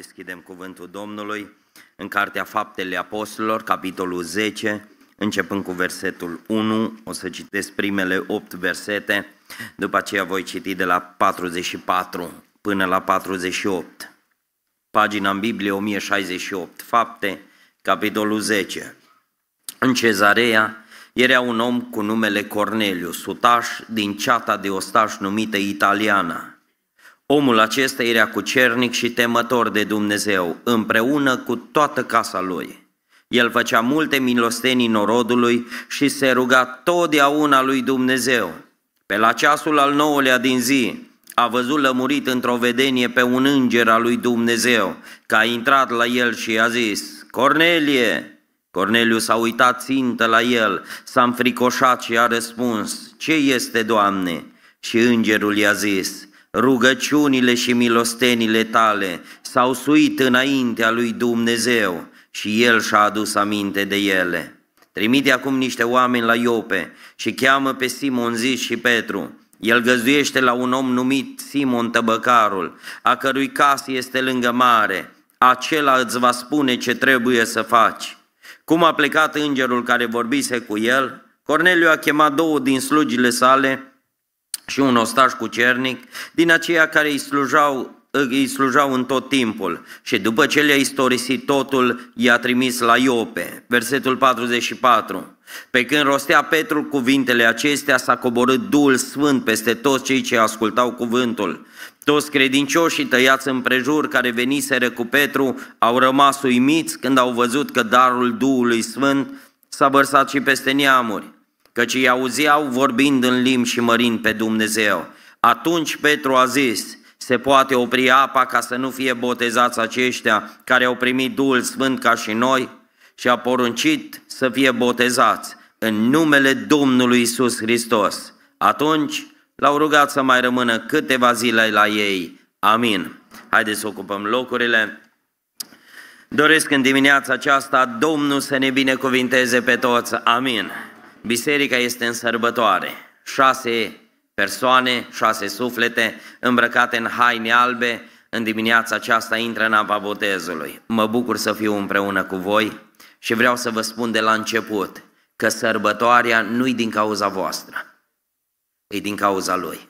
Deschidem cuvântul Domnului în Cartea Faptele Apostolilor, capitolul 10, începând cu versetul 1, o să citesc primele 8 versete, după aceea voi citi de la 44 până la 48. Pagina în Biblie 1068, Fapte, capitolul 10. În cezarea era un om cu numele Corneliu, sutaș din ceata de ostaș numită Italiana – Omul acesta era cucernic și temător de Dumnezeu, împreună cu toată casa lui. El făcea multe milostenii norodului și se ruga totdeauna lui Dumnezeu. Pe la ceasul al nouălea din zi, a văzut lămurit într-o vedenie pe un înger al lui Dumnezeu, că a intrat la el și i-a zis, Cornelie! Corneliu s-a uitat țintă la el, s-a înfricoșat și a răspuns, Ce este, Doamne? Și îngerul i-a zis, rugăciunile și milostenile tale s-au suit înaintea lui Dumnezeu și el și-a adus aminte de ele. Trimite acum niște oameni la Iope și cheamă pe Simon Zis și Petru. El găzduiește la un om numit Simon Tăbăcarul, a cărui casă este lângă mare. Acela îți va spune ce trebuie să faci. Cum a plecat îngerul care vorbise cu el, Corneliu a chemat două din slugile sale și un ostaș cernic, din aceia care îi slujau îi slujau în tot timpul și după ce le-a istorisit totul, i-a trimis la Iope. Versetul 44. Pe când rostea Petru cuvintele acestea, s-a coborât Duhul Sfânt peste toți cei ce ascultau cuvântul. Toți credincioșii tăiați prejur care veniseră cu Petru au rămas uimiți când au văzut că darul Duhului Sfânt s-a vărsat și peste neamuri căci îi auzeau vorbind în limbi și mărind pe Dumnezeu. Atunci Petru a zis, se poate opri apa ca să nu fie botezați aceștia care au primit Duhul Sfânt ca și noi și a poruncit să fie botezați în numele Domnului Isus Hristos. Atunci l-au rugat să mai rămână câteva zile la ei. Amin. Haideți să ocupăm locurile. Doresc în dimineața aceasta Domnul să ne binecuvinteze pe toți. Amin biserica este în sărbătoare. Șase persoane, șase suflete îmbrăcate în haine albe, în dimineața aceasta intră în apa botezului. Mă bucur să fiu împreună cu voi și vreau să vă spun de la început că sărbătoarea nu-i din cauza voastră, e din cauza Lui.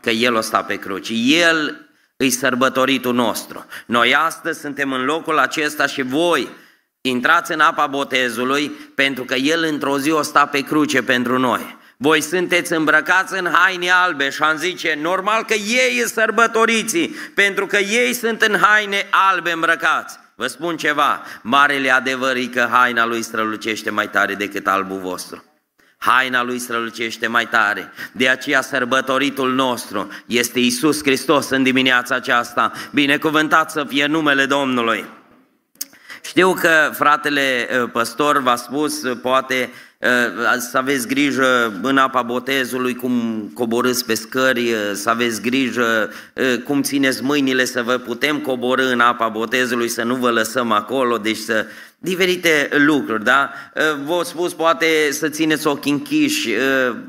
Că El o sta pe cruci. El îi sărbătoritul nostru. Noi astăzi suntem în locul acesta și voi Intrați în apa botezului, pentru că El într-o zi o sta pe cruce pentru noi. Voi sunteți îmbrăcați în haine albe și am zice, normal că ei sunt sărbătoriții, pentru că ei sunt în haine albe îmbrăcați. Vă spun ceva, marele adevăr e că haina lui strălucește mai tare decât albul vostru. Haina lui strălucește mai tare. De aceea sărbătoritul nostru este Isus Hristos în dimineața aceasta. Binecuvântat să fie numele Domnului. Știu că fratele ă, păstor v-a spus, ă, poate ă, să aveți grijă în apa botezului cum coborâți pe scări, să aveți grijă cum țineți mâinile să vă putem coborâ în apa botezului, să nu vă lăsăm acolo, deci să diferite lucruri, da? V-au spus poate să țineți ochii închiși,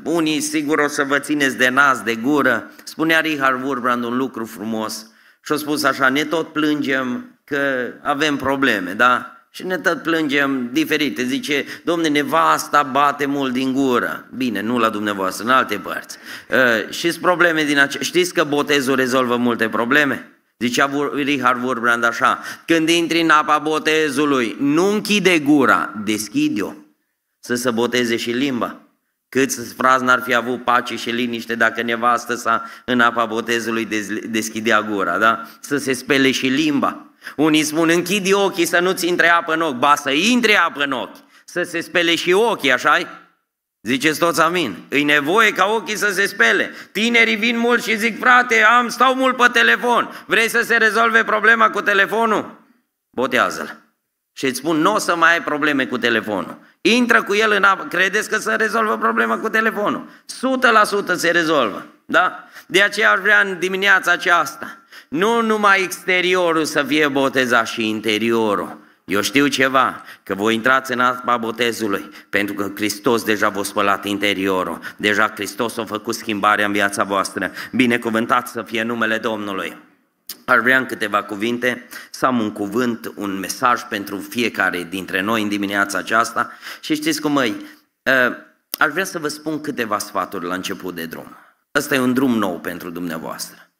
unii sigur o să vă țineți de nas, de gură. Spunea Richard Wurbrand un lucru frumos, și au spus așa, ne tot plângem că avem probleme, da? Și ne tot plângem diferite. Zice, domne, nevasta bate mult din gură. Bine, nu la dumneavoastră, în alte părți. Uh, și probleme din ace... Știți că botezul rezolvă multe probleme? Zicea Richard Wurbrand așa, când intri în apa botezului, nu închide gura, deschide-o, să se boteze și limba. Câți frazi n-ar fi avut pace și liniște dacă nevastă sa în apa botezului deschidea gura, da? Să se spele și limba. Unii spun, închidi ochii să nu-ți intre apă în ochi. Ba, să intre apă în ochi, să se spele și ochii, așa -i? Ziceți toți amin. E nevoie ca ochii să se spele. Tinerii vin mult și zic, frate, am, stau mult pe telefon. Vrei să se rezolve problema cu telefonul? Botează-l. Și îți spun, nu o să mai ai probleme cu telefonul. Intră cu el în apă. Credeți că se rezolvă problema cu telefonul? 100% se rezolvă. Da? De aceea aș vrea în dimineața aceasta, nu numai exteriorul să fie botezat și interiorul. Eu știu ceva, că voi intrați în apa botezului, pentru că Hristos deja v-a spălat interiorul, deja Hristos a făcut schimbarea în viața voastră. Binecuvântat să fie numele Domnului. Ar vrea în câteva cuvinte să am un cuvânt, un mesaj pentru fiecare dintre noi în dimineața aceasta și știți cum măi, uh, Ar vrea să vă spun câteva sfaturi la început de drum. Ăsta e un drum nou pentru dumneavoastră.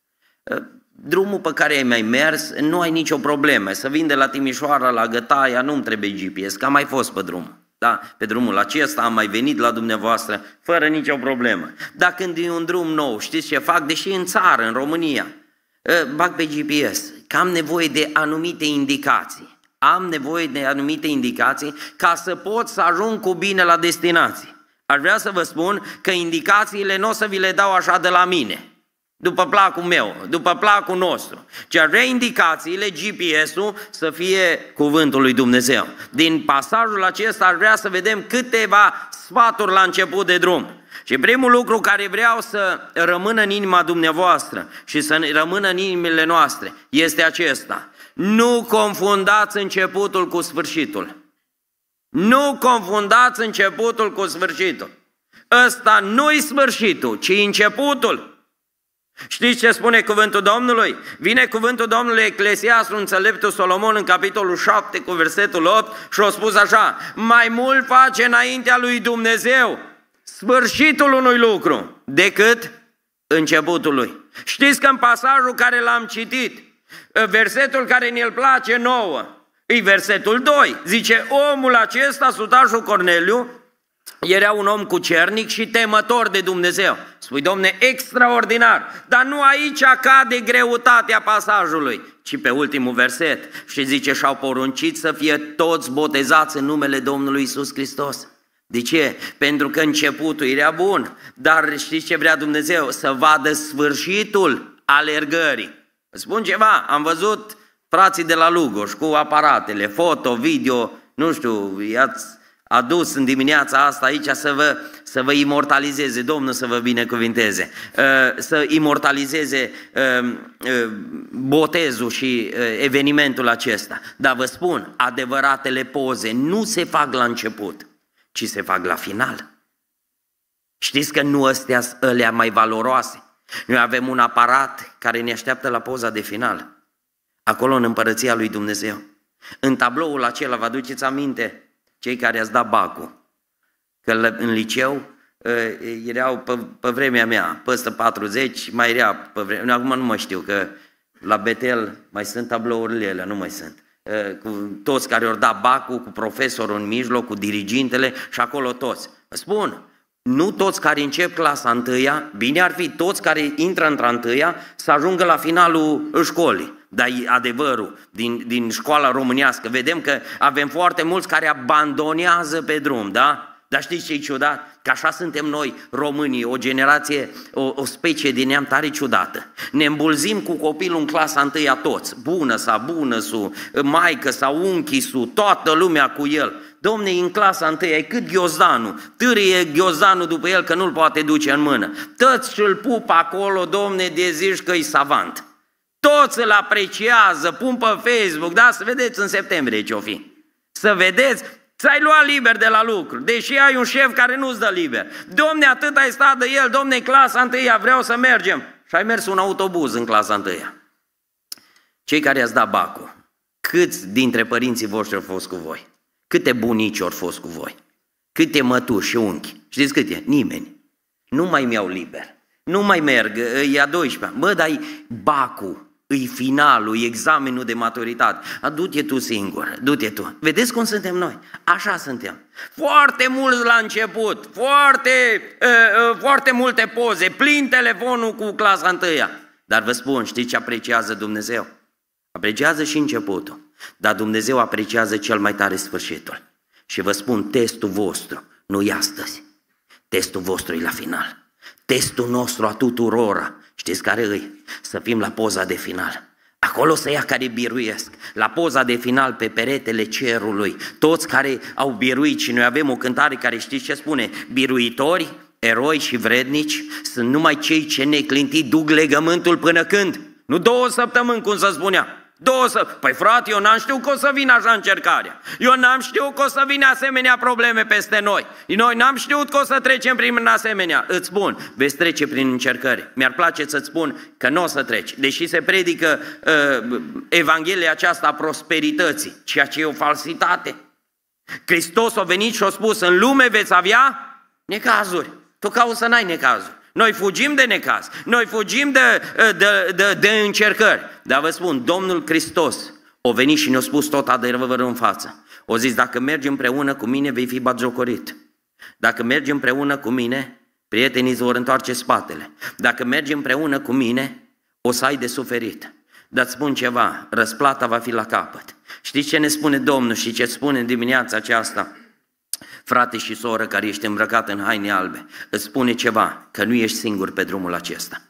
Uh, drumul pe care ai mai mers, nu ai nicio problemă. Să vin de la Timișoara la Gătaia, nu-mi trebuie GPS, că am mai fost pe drum. Da? Pe drumul acesta am mai venit la dumneavoastră fără nicio problemă. Dar când e un drum nou, știți ce fac? Deși e în țară, în România, Eh, bag pe GPS, că am nevoie de anumite indicații. Am nevoie de anumite indicații ca să pot să ajung cu bine la destinație. Aș vrea să vă spun că indicațiile nu o să vi le dau așa de la mine, după placul meu, după placul nostru, Ce aș vrea indicațiile, GPS-ul, să fie cuvântul lui Dumnezeu. Din pasajul acesta aș vrea să vedem câteva sfaturi la început de drum. Și primul lucru care vreau să rămână în inima dumneavoastră și să rămână în inimile noastre este acesta. Nu confundați începutul cu sfârșitul. Nu confundați începutul cu sfârșitul. Ăsta nu-i sfârșitul, ci începutul. Știți ce spune cuvântul Domnului? Vine cuvântul Domnului Eclesiastru înțeleptul Solomon în capitolul 7 cu versetul 8 și a spus așa, mai mult face înaintea lui Dumnezeu sfârșitul unui lucru decât începutul lui. Știți că în pasajul care l-am citit, ă, versetul care ne-l place nouă, e versetul 2. Zice, omul acesta, sutașul Corneliu, era un om cu cernic și temător de Dumnezeu. Spui, domne, extraordinar. Dar nu aici cade greutatea pasajului, ci pe ultimul verset. Și zice, și-au poruncit să fie toți botezați în numele Domnului Isus Hristos. De ce? Pentru că începutul era bun, dar știți ce vrea Dumnezeu? Să vadă sfârșitul alergării. Vă spun ceva, am văzut frații de la Lugoș cu aparatele, foto, video, nu știu, i-ați adus în dimineața asta aici să vă, să vă imortalizeze, Domnul să vă binecuvinteze, uh, să imortalizeze uh, uh, botezul și evenimentul acesta. Dar vă spun, adevăratele poze nu se fac la început ci se fac la final. Știți că nu astea sunt alea mai valoroase. Noi avem un aparat care ne așteaptă la poza de final. Acolo în împărăția lui Dumnezeu. În tabloul acela, vă aduceți aminte, cei care ați dat bacul, că în liceu ă, erau pe, pe vremea mea, peste 40 mai era pe vremea, acum nu mă știu, că la Betel mai sunt tablourile ele, nu mai sunt. Eh, cu toți care ori da bacul, cu profesorul în mijloc, cu dirigintele și acolo toți. spun, nu toți care încep clasa întâia, bine ar fi toți care intră într-a întâia să ajungă la finalul școlii. Dar e adevărul din, din școala românească. Vedem că avem foarte mulți care abandonează pe drum, da? Dar știți ce e ciudat? Că așa suntem noi, românii, o generație, o, o specie din neam tare ciudată. Ne îmbulzim cu copilul în clasa a toți. Bună sa, bună su, maică sau unchi su, toată lumea cu el. Domne, în clasa întâi, ai cât ghiozdanul, târie ghiozdanul după el că nu-l poate duce în mână. Tăți îl pup acolo, domne, de zici că-i savant. Toți îl apreciază, pun pe Facebook, da, să vedeți în septembrie ce-o fi. Să vedeți Ți-ai luat liber de la lucru, deși ai un șef care nu-ți dă liber. Domne, atât ai stat de el, domne, clasa întâia, vreau să mergem. Și ai mers un autobuz în clasa întâia. Cei care i-ați dat bacul, câți dintre părinții voștri au fost cu voi? Câte bunici au fost cu voi? Câte mătuși și unchi? Știți câte? Nimeni. Nu mai mi-au liber. Nu mai merg, e a 12 Mă, dai bacul îi finalul, e examenul de maturitate. Du-te tu singur, du-te tu. Vedeți cum suntem noi? Așa suntem. Foarte mult la început, foarte, uh, uh, foarte multe poze, plin telefonul cu clasa întâia. Dar vă spun, știți ce apreciază Dumnezeu? Apreciază și începutul. Dar Dumnezeu apreciază cel mai tare sfârșitul. Și vă spun, testul vostru nu e astăzi. Testul vostru e la final. Testul nostru a tuturora. Știți care îi? să fim la poza de final. Acolo să ia care biruiesc, la poza de final pe peretele cerului, toți care au biruit și noi avem o cântare care știți ce spune, biruitori, eroi și vrednici, sunt numai cei ce neclintit duc legământul până când? Nu două săptămâni, cum să spunea, Două să... Păi frate, eu n-am știut că o să vină așa încercarea. Eu n-am știut că o să vină asemenea probleme peste noi. Noi n-am știut că o să trecem prin asemenea. Îți spun, veți trece prin încercări. Mi-ar place să-ți spun că nu o să treci. Deși se predică uh, Evanghelia aceasta a prosperității, ceea ce e o falsitate. Hristos a venit și a spus, în lume veți avea necazuri. Tu cauți să n-ai necazuri. Noi fugim de necaz, noi fugim de, eh, de, de, de încercări. Dar vă spun, Domnul Hristos o venit și ne-a spus tot adevărul în față. O zis, dacă mergi împreună cu mine, vei fi bagiocorit. Dacă mergi împreună cu mine, prietenii îți vor întoarce spatele. Dacă mergi împreună cu mine, o să ai de suferit. Dar spun ceva, răsplata va fi la capăt. Știți ce ne spune Domnul și ce spune în dimineața aceasta? frate și soră care ești îmbrăcat în haine albe, îți spune ceva, că nu ești singur pe drumul acesta.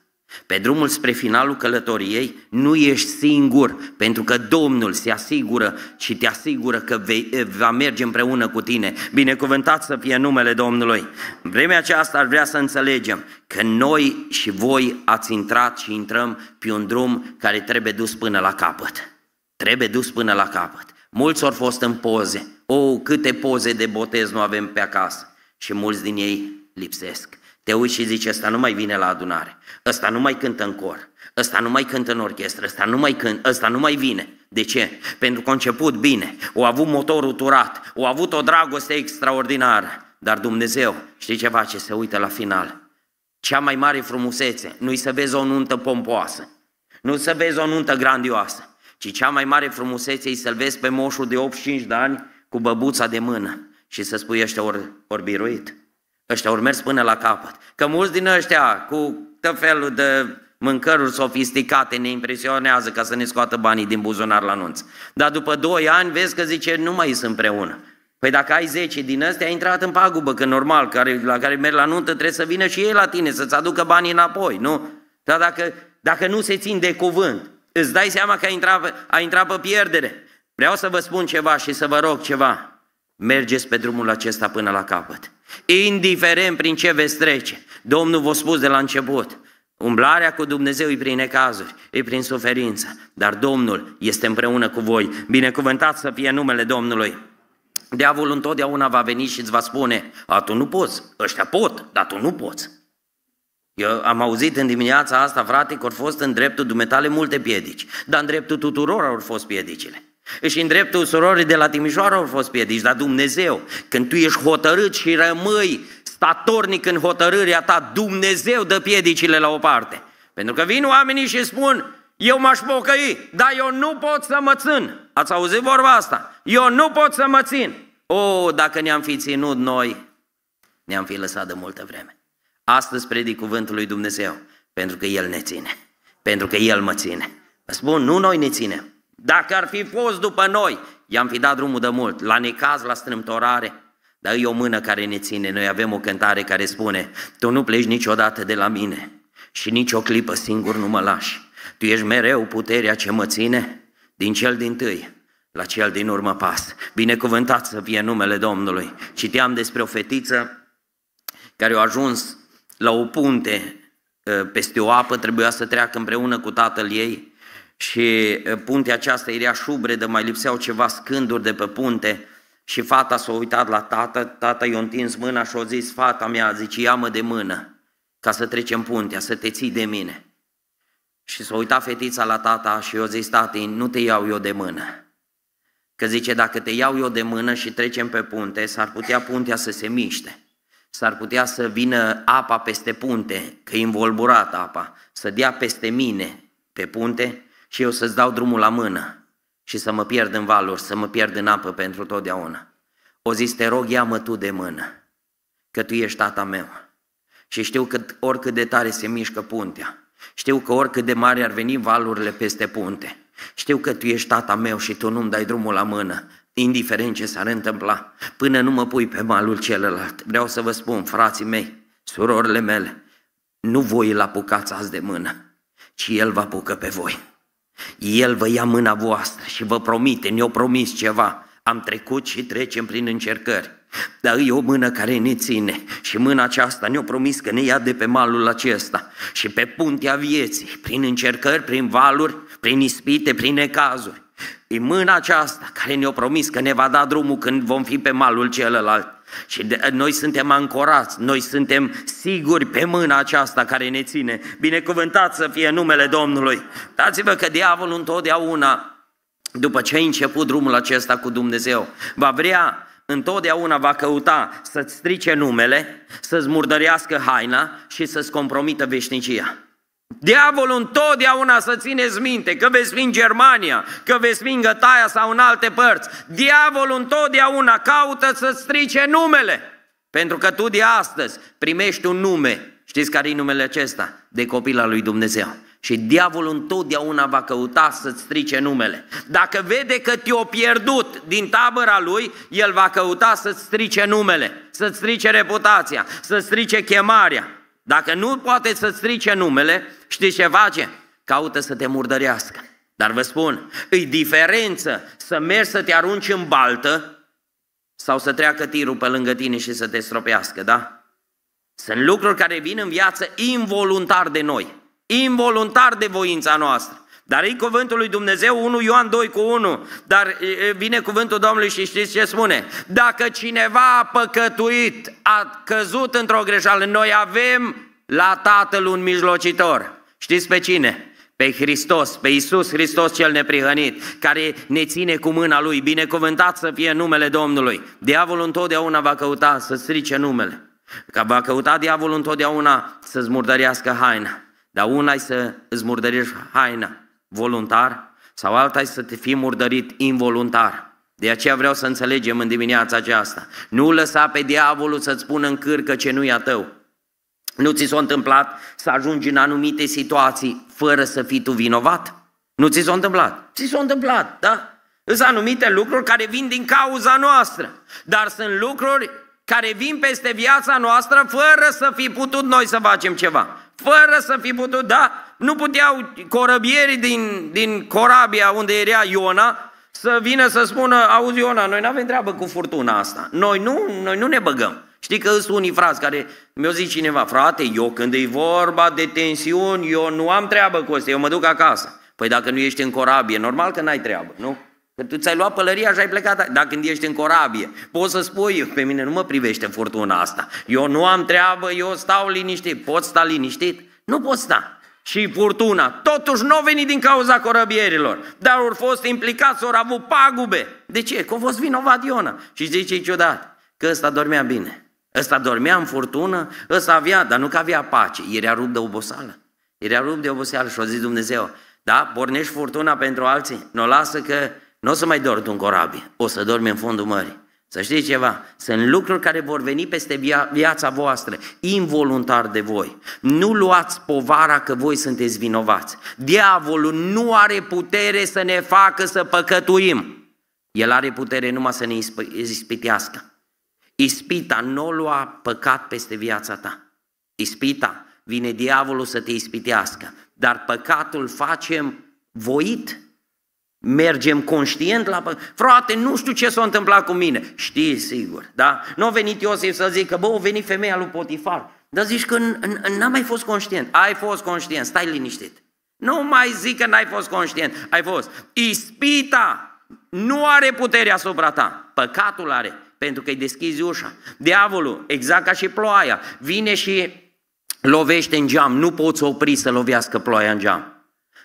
Pe drumul spre finalul călătoriei nu ești singur, pentru că Domnul se asigură și te asigură că vei, va merge împreună cu tine. Binecuvântat să fie numele Domnului. În vremea aceasta ar vrea să înțelegem că noi și voi ați intrat și intrăm pe un drum care trebuie dus până la capăt. Trebuie dus până la capăt. Mulți au fost în poze, o, oh, câte poze de botez nu avem pe acasă! Și mulți din ei lipsesc. Te uiți și zici, ăsta nu mai vine la adunare, ăsta nu mai cântă în cor, ăsta nu mai cântă în orchestră, ăsta nu mai, cânt, ăsta nu mai vine. De ce? Pentru că a început bine, o a avut motorul turat, o a avut o dragoste extraordinară. Dar Dumnezeu, știi ce face? Se uită la final. Cea mai mare frumusețe nu-i să vezi o nuntă pompoasă, nu să vezi o nuntă grandioasă, ci cea mai mare frumusețe e să-l vezi pe moșul de 85 de ani cu băbuța de mână și să spui ăștia ori, ori biruit, ăștia ori mers până la capăt. Că mulți din ăștia cu tot felul de mâncăruri sofisticate ne impresionează ca să ne scoată banii din buzunar la anunț. Dar după 2 ani vezi că zice nu mai sunt împreună. Păi dacă ai 10 din ăstea, ai intrat în pagubă, că normal, care, la care merg la nuntă trebuie să vină și ei la tine, să-ți aducă banii înapoi, nu? Dar dacă, dacă nu se țin de cuvânt, îți dai seama că ai intrat, ai intrat pe pierdere. Vreau să vă spun ceva și să vă rog ceva. Mergeți pe drumul acesta până la capăt. Indiferent prin ce veți trece, Domnul v-a spus de la început, Umblarea cu Dumnezeu e prin necazuri, e prin suferință, dar Domnul este împreună cu voi. Binecuvântat să fie numele Domnului. Diavolul întotdeauna va veni și îți va spune, a, tu nu poți, ăștia pot, dar tu nu poți. Eu am auzit în dimineața asta, frate, că au fost în dreptul dumetale multe piedici, dar în dreptul tuturor au fost piedicile și în dreptul surorii de la Timișoara au fost piedici, dar Dumnezeu, când tu ești hotărât și rămâi statornic în hotărârea ta, Dumnezeu dă piedicile la o parte. Pentru că vin oamenii și spun, eu m-aș pocăi, dar eu nu pot să mă țin. Ați auzit vorba asta? Eu nu pot să mă țin. O, oh, dacă ne-am fi ținut noi, ne-am fi lăsat de multă vreme. Astăzi predic cuvântul lui Dumnezeu, pentru că El ne ține, pentru că El mă ține. Vă spun, nu noi ne ținem, dacă ar fi fost după noi, i-am fi dat drumul de mult, la necaz, la strâmtorare. Dar e o mână care ne ține. Noi avem o cântare care spune, tu nu pleci niciodată de la mine și nici o clipă singur nu mă lași. Tu ești mereu puterea ce mă ține din cel din tâi la cel din urmă pas. Binecuvântat să fie numele Domnului. Citeam despre o fetiță care a ajuns la o punte ă, peste o apă, trebuia să treacă împreună cu tatăl ei și puntea aceasta era șubredă, mai lipseau ceva scânduri de pe punte și fata s-a uitat la tată, tata i-a întins mâna și a zis, fata mea, zice, ia-mă de mână ca să trecem puntea, să te ții de mine. Și s-a uitat fetița la tata și i-a zis, tată, nu te iau eu de mână. Că zice, dacă te iau eu de mână și trecem pe punte, s-ar putea puntea să se miște. S-ar putea să vină apa peste punte, că e învolburată apa, să dea peste mine pe punte și eu să-ți dau drumul la mână și să mă pierd în valuri, să mă pierd în apă pentru totdeauna. O zis, te rog, ia-mă tu de mână, că tu ești tata meu. Și știu că oricât de tare se mișcă puntea, știu că oricât de mare ar veni valurile peste punte, știu că tu ești tata meu și tu nu-mi dai drumul la mână, indiferent ce s-ar întâmpla, până nu mă pui pe malul celălalt. Vreau să vă spun, frații mei, surorile mele, nu voi îl apucați azi de mână, ci el va apucă pe voi. El vă ia mâna voastră și vă promite, ne-o promis ceva. Am trecut și trecem prin încercări. Dar e o mână care ne ține și mâna aceasta ne o promis că ne ia de pe malul acesta și pe puntea vieții, prin încercări, prin valuri, prin ispite, prin necazuri. E mâna aceasta care ne o promis că ne va da drumul când vom fi pe malul celălalt. Și de, noi suntem ancorați, noi suntem siguri pe mâna aceasta care ne ține. Binecuvântat să fie numele Domnului. Dați-vă că diavolul întotdeauna, după ce a început drumul acesta cu Dumnezeu, va vrea întotdeauna va căuta să-ți strice numele, să-ți murdărească haina și să-ți compromită veșnicia. Diavolul întotdeauna să țineți minte că veți fi în Germania, că veți fi în Gătaia sau în alte părți. Diavolul întotdeauna caută să strice numele. Pentru că tu de astăzi primești un nume. Știți care e numele acesta? De copil al lui Dumnezeu. Și diavolul întotdeauna va căuta să-ți strice numele. Dacă vede că te-o pierdut din tabăra lui, el va căuta să-ți strice numele, să-ți strice reputația, să-ți strice chemarea. Dacă nu poate să strice numele, știi ce face? Caută să te murdărească. Dar vă spun, îi diferență să mergi să te arunci în baltă sau să treacă tirul pe lângă tine și să te stropească, da? Sunt lucruri care vin în viață involuntar de noi, involuntar de voința noastră. Dar e cuvântul lui Dumnezeu, 1 Ioan 2 cu 1, dar vine cuvântul Domnului și știți ce spune? Dacă cineva a păcătuit, a căzut într-o greșeală, noi avem la Tatăl un mijlocitor. Știți pe cine? pe Hristos, pe Iisus Hristos cel neprihănit, care ne ține cu mâna Lui, binecuvântat să fie numele Domnului. Diavolul întotdeauna va căuta să strice numele, că va căuta diavolul întotdeauna să-ți murdărească haina, dar una e să îți murdărești haina, voluntar sau alta este să te fii murdărit involuntar. De aceea vreau să înțelegem în dimineața aceasta. Nu lăsa pe diavolul să-ți pună în cârcă ce nu e a tău. Nu ți s-a întâmplat să ajungi în anumite situații fără să fii tu vinovat? Nu ți s-a întâmplat? Ți s-a întâmplat, da? Sunt anumite lucruri care vin din cauza noastră, dar sunt lucruri care vin peste viața noastră fără să fi putut noi să facem ceva fără să fi putut da, nu puteau corăbierii din, din corabia unde era Iona să vină să spună, auzi Iona, noi nu avem treabă cu furtuna asta, noi nu, noi nu ne băgăm. Știi că sunt unii frați care mi-au zis cineva, frate, eu când e vorba de tensiuni, eu nu am treabă cu asta, eu mă duc acasă. Păi dacă nu ești în corabie, normal că n-ai treabă, nu? Că tu ți-ai luat pălăria și ai plecat, dacă când ești în corabie. Poți să spui, pe mine nu mă privește furtuna asta. Eu nu am treabă, eu stau liniștit. Poți sta liniștit? Nu poți sta. Și furtuna, totuși nu a venit din cauza corăbierilor, dar au fost implicați, au avut pagube. De ce? Că au fost vinovat Iona. Și zice ciudat, că ăsta dormea bine. Ăsta dormea în furtună, ăsta avea, dar nu că avea pace, era rupt de oboseală. Era rupt de oboseală și a zis Dumnezeu, da, pornești furtuna pentru alții, nu o lasă că nu o să mai dormi în corabie, o să dormi în fundul mării. Să știți ceva, sunt lucruri care vor veni peste via- viața voastră, involuntar de voi. Nu luați povara că voi sunteți vinovați. Diavolul nu are putere să ne facă să păcătuim. El are putere numai să ne ispitească. Ispita nu lua păcat peste viața ta. Ispita, vine diavolul să te ispitească. Dar păcatul facem voit Mergem conștient la păcat. Frate, nu știu ce s-a întâmplat cu mine. Știi, sigur, da? Nu a venit Iosif să zică, bă, a venit femeia lui Potifar. Dar zici că n-am mai fost conștient. Ai fost conștient, stai liniștit. Nu mai zic că n-ai fost conștient. Ai fost. Ispita nu are puterea asupra ta. Păcatul are, pentru că îi deschizi ușa. Diavolul, exact ca și ploaia, vine și lovește în geam. Nu poți opri să lovească ploaia în geam.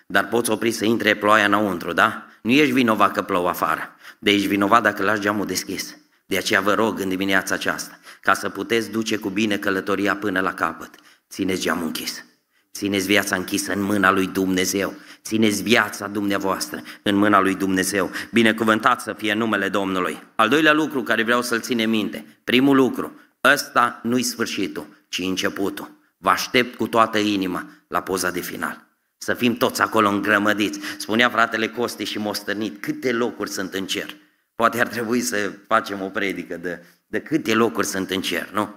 Dar poți opri să intre ploaia înăuntru, da? Nu ești vinovat că plouă afară, de ești vinovat dacă lași geamul deschis. De aceea vă rog în dimineața aceasta, ca să puteți duce cu bine călătoria până la capăt, țineți geamul închis. Țineți viața închisă în mâna lui Dumnezeu. Țineți viața dumneavoastră în mâna lui Dumnezeu. Binecuvântat să fie numele Domnului. Al doilea lucru care vreau să-l ține minte. Primul lucru, ăsta nu-i sfârșitul, ci începutul. Vă aștept cu toată inima la poza de final. Să fim toți acolo îngrămădiți. Spunea fratele Costi și Mostănit, câte locuri sunt în cer. Poate ar trebui să facem o predică de, de câte locuri sunt în cer, nu?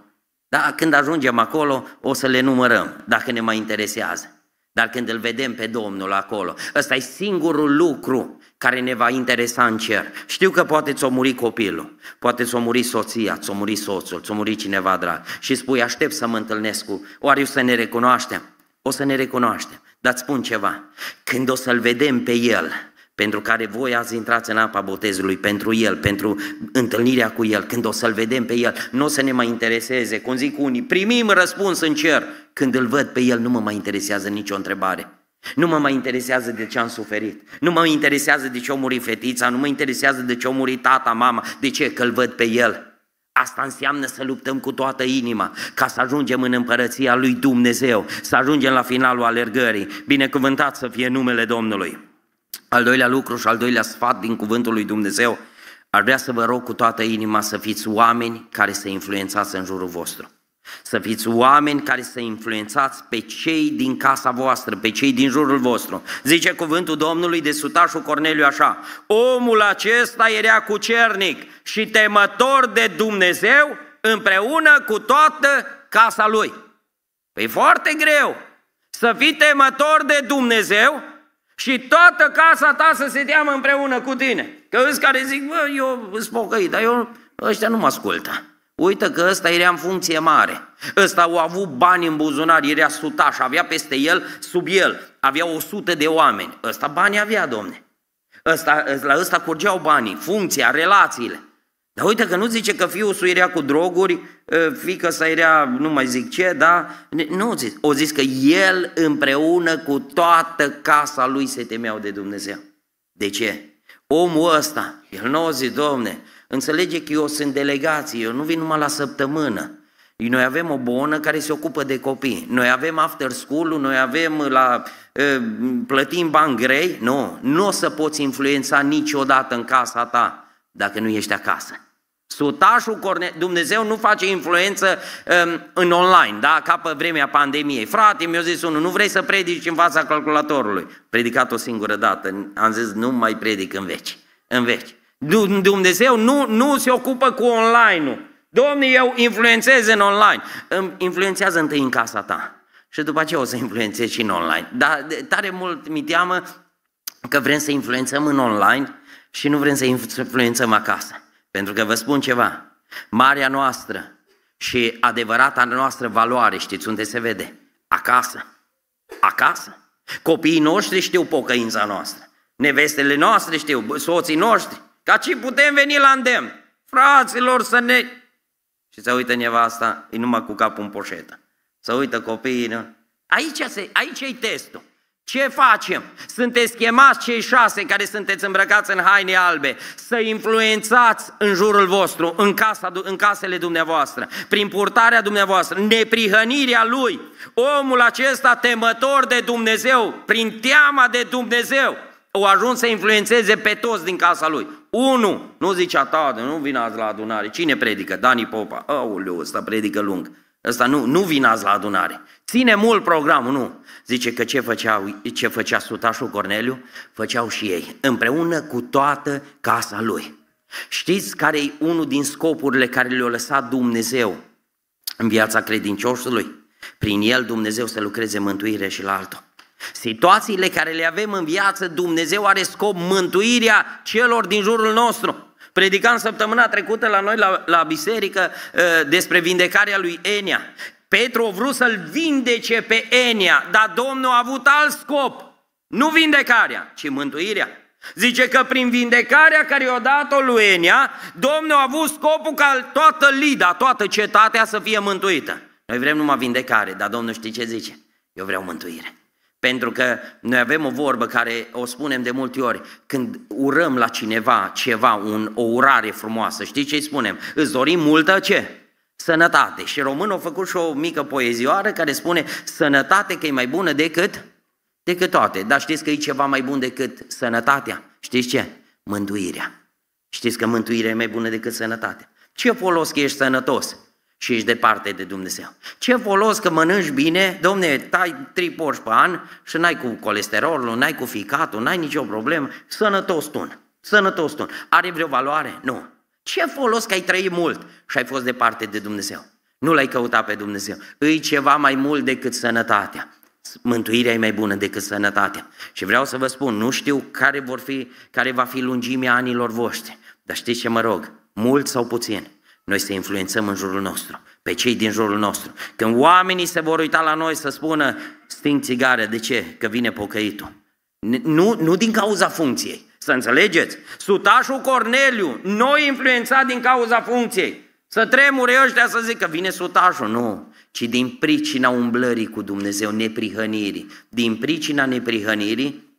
Dar când ajungem acolo, o să le numărăm, dacă ne mai interesează. Dar când îl vedem pe Domnul acolo, ăsta e singurul lucru care ne va interesa în cer. Știu că poate ți-o muri copilul, poate ți-o muri soția, ți-o muri soțul, ți-o muri cineva drag. Și spui, aștept să mă întâlnesc cu... Oare o să ne recunoaștem? O să ne recunoaștem. Dar spun ceva, când o să-L vedem pe El, pentru care voi azi intrați în apa botezului, pentru El, pentru întâlnirea cu El, când o să-L vedem pe El, nu o să ne mai intereseze, cum zic unii, primim răspuns în cer, când îl văd pe El nu mă mai interesează nicio întrebare. Nu mă mai interesează de ce am suferit, nu mă interesează de ce a murit fetița, nu mă interesează de ce a murit tata, mama, de ce? că îl văd pe El. Asta înseamnă să luptăm cu toată inima, ca să ajungem în împărăția lui Dumnezeu, să ajungem la finalul alergării. Binecuvântat să fie numele Domnului. Al doilea lucru și al doilea sfat din cuvântul lui Dumnezeu, ar vrea să vă rog cu toată inima să fiți oameni care să influențați în jurul vostru. Să fiți oameni care să influențați pe cei din casa voastră, pe cei din jurul vostru. Zice cuvântul Domnului de sutașul Corneliu așa, omul acesta era cucernic și temător de Dumnezeu împreună cu toată casa lui. Păi foarte greu să fii temător de Dumnezeu și toată casa ta să se teamă împreună cu tine. Că îți care zic, bă, eu sunt pocăit, dar eu, ăștia nu mă ascultă. Uită că ăsta era în funcție mare. Ăsta au avut bani în buzunar, era sutaș, avea peste el, sub el, avea 100 de oameni. Ăsta bani avea, domne. Ăsta, la ăsta curgeau banii, funcția, relațiile. Dar uite că nu zice că fiul său era cu droguri, ă, fică să era, nu mai zic ce, da? Nu zis. O zis că el împreună cu toată casa lui se temeau de Dumnezeu. De ce? Omul ăsta, el nu a zis, domne, Înțelege că eu sunt delegație, eu nu vin numai la săptămână. Noi avem o bonă care se ocupă de copii. Noi avem after school noi avem la plătim bani grei. Nu, nu o să poți influența niciodată în casa ta dacă nu ești acasă. Sutașul Corne... Dumnezeu nu face influență um, în online, da? ca pe vremea pandemiei. Frate, mi-a zis unul, nu vrei să predici în fața calculatorului. Predicat o singură dată, am zis, nu mai predic în veci. În veci. Dumnezeu nu, nu se ocupă cu online-ul. Domnul, eu influențez în online. Influențează întâi în casa ta. Și după aceea o să influențez și în online. Dar tare mult mi teamă că vrem să influențăm în online și nu vrem să influențăm acasă. Pentru că vă spun ceva, marea noastră și adevărata noastră valoare, știți unde se vede? Acasă. Acasă. Copiii noștri știu pocăința noastră. Nevestele noastre știu, soții noștri ce putem veni la îndemn. Fraților, să ne... Și se uită nevasta, e numai cu capul în poșetă. Să uită copiii, nu? Aici, se, aici e testul. Ce facem? Sunteți chemați cei șase care sunteți îmbrăcați în haine albe să influențați în jurul vostru, în, casa, în casele dumneavoastră, prin purtarea dumneavoastră, neprihănirea lui. Omul acesta temător de Dumnezeu, prin teama de Dumnezeu, o ajuns să influențeze pe toți din casa lui. Unu, nu zice tată, nu vin azi la adunare. Cine predică? Dani Popa. Aoleu, ăsta predică lung. Ăsta nu, nu vin azi la adunare. Ține mult programul, nu. Zice că ce, făceau, ce făcea sutașul Corneliu? Făceau și ei, împreună cu toată casa lui. Știți care e unul din scopurile care le-a lăsat Dumnezeu în viața credincioșului? Prin el Dumnezeu să lucreze mântuire și la altul. Situațiile care le avem în viață, Dumnezeu are scop mântuirea celor din jurul nostru. Predicam săptămâna trecută la noi la, la biserică ă, despre vindecarea lui Enia. Petru a vrut să-l vindece pe Enia, dar Domnul a avut alt scop. Nu vindecarea, ci mântuirea. Zice că prin vindecarea care i-a dat-o lui Enia, Domnul a avut scopul ca toată Lida, toată cetatea să fie mântuită. Noi vrem numai vindecare, dar Domnul știe ce zice? Eu vreau mântuire. Pentru că noi avem o vorbă care o spunem de multe ori, când urăm la cineva ceva, un, o urare frumoasă, știi ce îi spunem? Îți dorim multă ce? Sănătate. Și românul a făcut și o mică poezioară care spune sănătate că e mai bună decât, decât toate. Dar știți că e ceva mai bun decât sănătatea? Știți ce? Mântuirea. Știți că mântuirea e mai bună decât sănătatea. Ce folos că ești sănătos? și ești departe de Dumnezeu. Ce folos că mănânci bine, domne, tai trei porci pe an și n-ai cu colesterolul, n-ai cu ficatul, n-ai nicio problemă, sănătos tun, sănătos tun. Are vreo valoare? Nu. Ce folos că ai trăit mult și ai fost departe de Dumnezeu? Nu l-ai căutat pe Dumnezeu. Îi ceva mai mult decât sănătatea. Mântuirea e mai bună decât sănătatea. Și vreau să vă spun, nu știu care, vor fi, care va fi lungimea anilor voștri, dar știți ce mă rog? Mult sau puțin? Noi să influențăm în jurul nostru, pe cei din jurul nostru. Când oamenii se vor uita la noi să spună, sting țigare, de ce? Că vine pocăitul. Nu, nu din cauza funcției, să înțelegeți. Sutașul Corneliu, noi influențat din cauza funcției. Să tremure ăștia să zică, vine sutașul. Nu, ci din pricina umblării cu Dumnezeu, neprihănirii. Din pricina neprihănirii,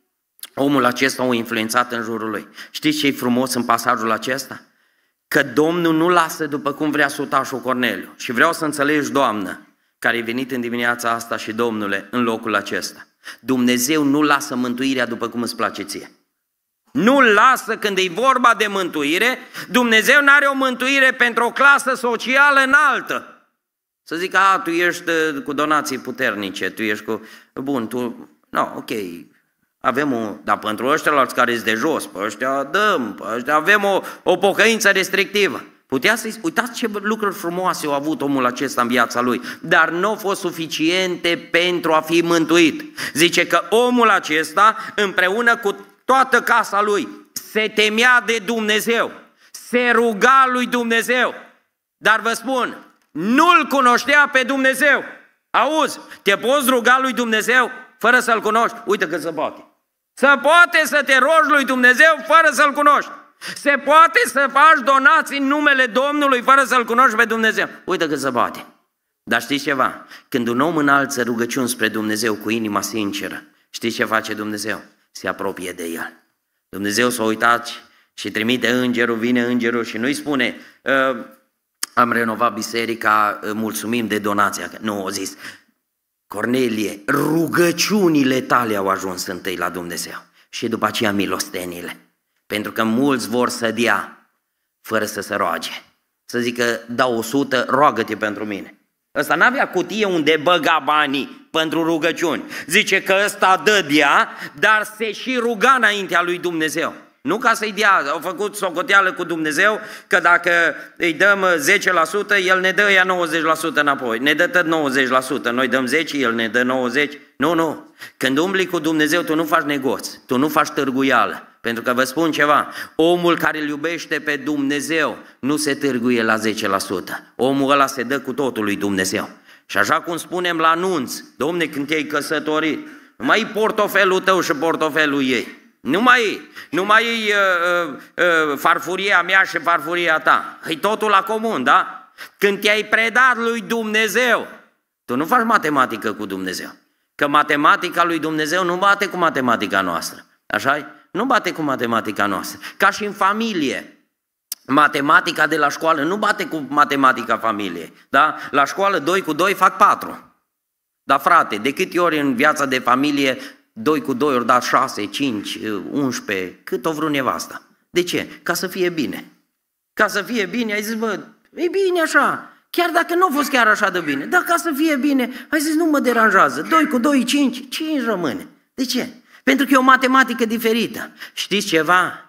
omul acesta o influențat în jurul lui. Știți ce e frumos în pasajul acesta? că Domnul nu lasă după cum vrea sutașul Corneliu. Și vreau să înțelegi, Doamnă, care e venit în dimineața asta și Domnule, în locul acesta. Dumnezeu nu lasă mântuirea după cum îți place ție. Nu lasă când e vorba de mântuire, Dumnezeu nu are o mântuire pentru o clasă socială înaltă. Să zic, a, tu ești uh, cu donații puternice, tu ești cu... Bun, tu... No, ok, avem o, dar pentru ăștia alți care sunt de jos, pe ăștia dăm, pe ăștia avem o, o pocăință restrictivă. Putea să uitați ce lucruri frumoase au avut omul acesta în viața lui, dar nu au fost suficiente pentru a fi mântuit. Zice că omul acesta, împreună cu toată casa lui, se temea de Dumnezeu, se ruga lui Dumnezeu, dar vă spun, nu-L cunoștea pe Dumnezeu. Auzi, te poți ruga lui Dumnezeu fără să-L cunoști? Uite că se poate. Să poate să te rogi lui Dumnezeu fără să-L cunoști. Se poate să faci donații în numele Domnului fără să-L cunoști pe Dumnezeu. Uite că se poate. Dar știți ceva? Când un om înalță rugăciuni spre Dumnezeu cu inima sinceră, știți ce face Dumnezeu? Se apropie de el. Dumnezeu s-a uitat și trimite îngerul, vine îngerul și nu-i spune ă, am renovat biserica, ă, mulțumim de donația. Nu, o zis, Cornelie, rugăciunile tale au ajuns întâi la Dumnezeu și după aceea milostenile. Pentru că mulți vor să dea fără să se roage. Să zică, dau 100, roagă-te pentru mine. Ăsta n-avea cutie unde băga banii pentru rugăciuni. Zice că ăsta dădea, dar se și ruga înaintea lui Dumnezeu. Nu ca să-i dea, au făcut socoteală cu Dumnezeu că dacă îi dăm 10%, El ne dă ea 90% înapoi. Ne dă tot 90%, noi dăm 10, El ne dă 90%. Nu, nu. Când umbli cu Dumnezeu, tu nu faci negoți, tu nu faci târguială. Pentru că vă spun ceva, omul care îl iubește pe Dumnezeu nu se târguie la 10%. Omul ăla se dă cu totul lui Dumnezeu. Și așa cum spunem la anunț, domne, când te-ai căsătorit, mai portofelul tău și portofelul ei. Nu mai, nu mai e uh, uh, uh, farfuria mea și farfuria ta. E totul la comun, da? Când te-ai predat lui Dumnezeu, tu nu faci matematică cu Dumnezeu. Că matematica lui Dumnezeu nu bate cu matematica noastră. așa -i? Nu bate cu matematica noastră. Ca și în familie. Matematica de la școală nu bate cu matematica familiei. Da? La școală 2 cu 2 fac 4. Dar frate, de câte ori în viața de familie 2 cu 2 ori da 6, 5, 11, cât o vreun nevasta. De ce? Ca să fie bine. Ca să fie bine, ai zis, bă, e bine așa. Chiar dacă nu a fost chiar așa de bine, dar ca să fie bine, ai zis, nu mă deranjează. 2 cu 2, 5, 5 rămâne. De ce? Pentru că e o matematică diferită. Știți ceva?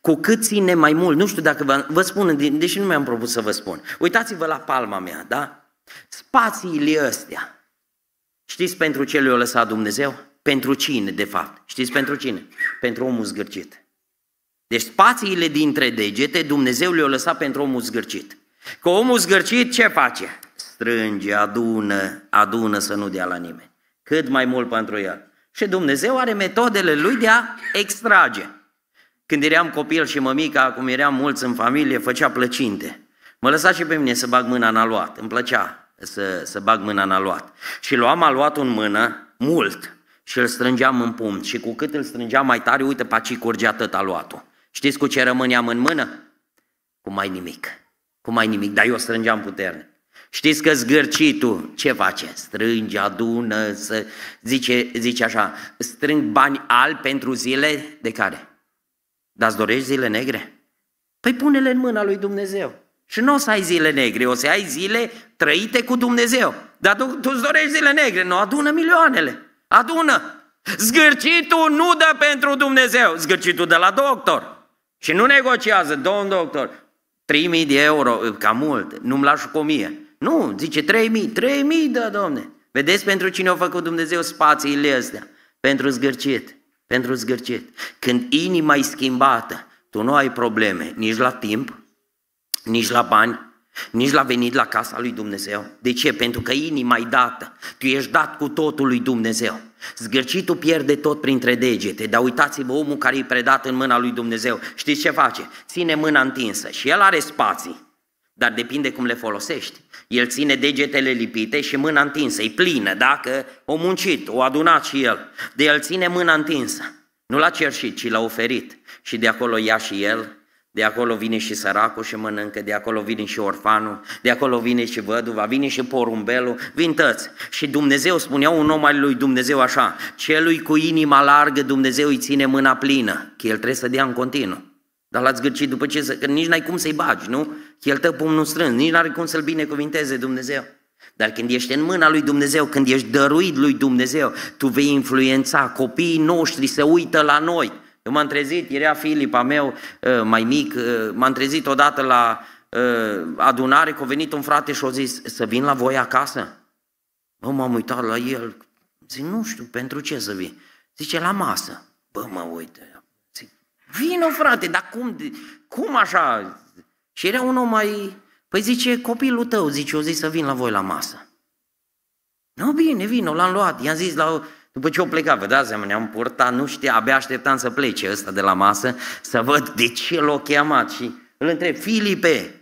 Cu cât ține mai mult, nu știu dacă vă, vă spun, deși nu mi-am propus să vă spun. Uitați-vă la palma mea, da? Spațiile astea. Știți pentru ce le-a lăsat Dumnezeu? Pentru cine, de fapt? Știți pentru cine? Pentru omul zgârcit. Deci spațiile dintre degete Dumnezeu le-a lăsat pentru omul zgârcit. Că omul zgârcit ce face? Strânge, adună, adună să nu dea la nimeni. Cât mai mult pentru el. Și Dumnezeu are metodele lui de a extrage. Când eram copil și mămica, acum eram mulți în familie, făcea plăcinte. Mă lăsa și pe mine să bag mâna în aluat. Îmi plăcea să, să bag mâna în aluat. Și luam aluatul în mână, mult, și îl strângeam în pumn. Și cu cât îl strângeam mai tare, uite, paci curge atât a luat-o. Știți cu ce rămâneam în mână? Cu mai nimic. Cu mai nimic, dar eu strângeam puternic. Știți că zgârcitul ce face? Strânge, adună, să... zice, zice așa, strâng bani al pentru zile de care? Dar îți dorești zile negre? Păi pune-le în mâna lui Dumnezeu. Și nu o să ai zile negre, o să ai zile trăite cu Dumnezeu. Dar tu, tu îți dorești zile negre, nu adună milioanele. Adună! Zgârcitul nu dă pentru Dumnezeu, zgârcitul de la doctor. Și nu negociază, domn doctor, 3.000 de euro, ca mult, nu-mi las cu 1.000. Nu, zice 3.000, 3.000 da, domne. Vedeți pentru cine a făcut Dumnezeu spațiile astea? Pentru zgârcit, pentru zgârcit. Când inima e schimbată, tu nu ai probleme nici la timp, nici la bani, nici l-a venit la casa lui Dumnezeu. De ce? Pentru că inima e dată. Tu ești dat cu totul lui Dumnezeu. Zgârcitul pierde tot printre degete, dar uitați-vă omul care e predat în mâna lui Dumnezeu. Știți ce face? Ține mâna întinsă și el are spații, dar depinde cum le folosești. El ține degetele lipite și mâna întinsă, e plină, dacă o muncit, o adunat și el. De el ține mâna întinsă, nu l-a cerșit, ci l-a oferit și de acolo ia și el de acolo vine și săracul și mănâncă, de acolo vine și orfanul, de acolo vine și văduva, vine și porumbelul, vin tăți. Și Dumnezeu, spunea un om al lui Dumnezeu așa, celui cu inima largă Dumnezeu îi ține mâna plină, că el trebuie să dea în continuu. Dar l-ați gârcit după ce, că nici n-ai cum să-i bagi, nu? Că el tău pumnul strâns, nici n-are cum să-l binecuvinteze Dumnezeu. Dar când ești în mâna lui Dumnezeu, când ești dăruit lui Dumnezeu, tu vei influența copiii noștri, să uită la noi. Eu m-am trezit, era Filipa meu ă, mai mic, ă, m-am trezit odată la ă, adunare, că a venit un frate și a zis, să vin la voi acasă? Bă, m-am uitat la el, zic, nu știu, pentru ce să vin. Zice, la masă. Bă, mă, uite, zic, vină, frate, dar cum, cum așa? Și era om mai, păi zice, copilul tău, zice, o zis să vin la voi la masă. Nu, bine, vin, l-am luat, i-am zis la după ce o pleca, vă dați seama, ne-am purtat, nu știa, abia așteptam să plece ăsta de la masă, să văd de ce l-o chemat și îl întreb, Filipe,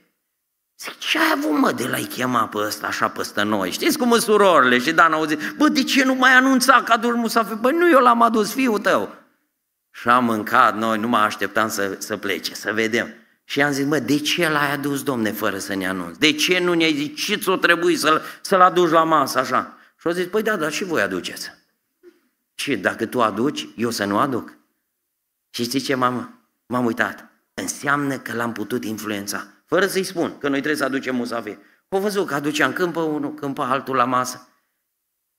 zic, ce ai avut mă de la i chema pe ăsta așa peste noi? Știți cum surorile? Și Dan auzit, bă, de ce nu mai anunța că să fie? Bă, nu eu l-am adus, fiul tău. Și am mâncat noi, nu mai așteptam să, să plece, să vedem. Și am zis, mă, de ce l-ai adus, domne, fără să ne anunți? De ce nu ne-ai zis, ce ți-o trebuie să-l, să-l aduci la masă așa? Și au zis, păi da, dar și voi aduceți. Și dacă tu aduci, eu să nu aduc? Și știi ce m-am, m-am uitat? Înseamnă că l-am putut influența. Fără să-i spun că noi trebuie să aducem musafir. O văzut că în câmpă unul, câmpă altul la masă.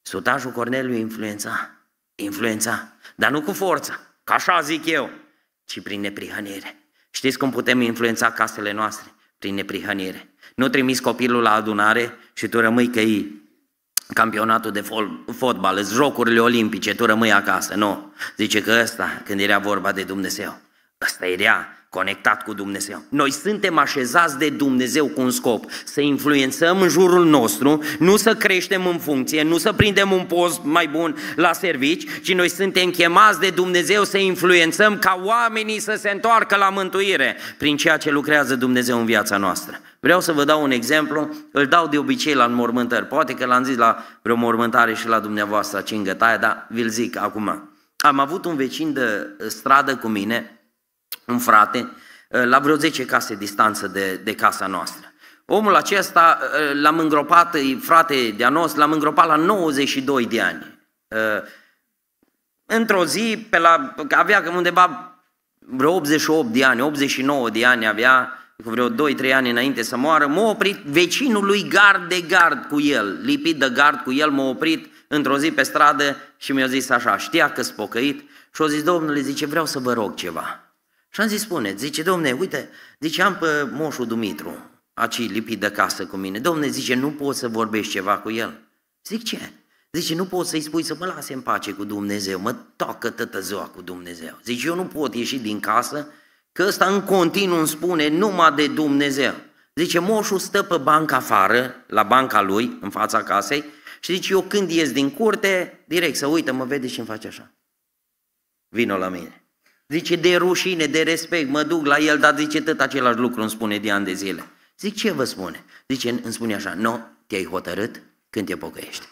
Sutașul Corneliu influența. Influența. Dar nu cu forță. ca așa zic eu, ci prin neprihănire. Știți cum putem influența casele noastre? Prin neprihănire. Nu trimis copilul la adunare și tu rămâi că ei campionatul de fotbal, îți jocurile olimpice, tu rămâi acasă. Nu, zice că ăsta, când era vorba de Dumnezeu, ăsta era conectat cu Dumnezeu. Noi suntem așezați de Dumnezeu cu un scop, să influențăm în jurul nostru, nu să creștem în funcție, nu să prindem un post mai bun la servici, ci noi suntem chemați de Dumnezeu să influențăm ca oamenii să se întoarcă la mântuire prin ceea ce lucrează Dumnezeu în viața noastră. Vreau să vă dau un exemplu, îl dau de obicei la înmormântări. Poate că l-am zis la vreo mormântare și la dumneavoastră îngătaie, dar vi-l zic acum. Am avut un vecin de stradă cu mine, un frate, la vreo 10 case distanță de, de casa noastră. Omul acesta l-am îngropat, frate de-a nostru, l-am îngropat la 92 de ani. Ă, într-o zi, pe la, avea undeva vreo 88 de ani, 89 de ani avea, cu vreo 2-3 ani înainte să moară, m-a oprit vecinul lui gard de gard cu el, lipit de gard cu el, m-a oprit într-o zi pe stradă și mi-a zis așa, știa că spocăit și a zis, domnule, zice, vreau să vă rog ceva. Și am zis, spune, zice, domne, uite, zice, am pe moșul Dumitru, aci lipit de casă cu mine. Domne, zice, nu pot să vorbești ceva cu el. Zic, ce? Zice, nu pot să-i spui să mă lase în pace cu Dumnezeu, mă toacă tătă ziua cu Dumnezeu. Zice, eu nu pot ieși din casă Că ăsta în continuu îmi spune numai de Dumnezeu. Zice, moșul stă pe banca afară, la banca lui, în fața casei, și zice, eu când ies din curte, direct să uită, mă vede și îmi face așa. Vino la mine. Zice, de rușine, de respect, mă duc la el, dar zice, tot același lucru îmi spune de ani de zile. Zic, ce vă spune? Zice, îmi spune așa, nu, te-ai hotărât când te pocăiești.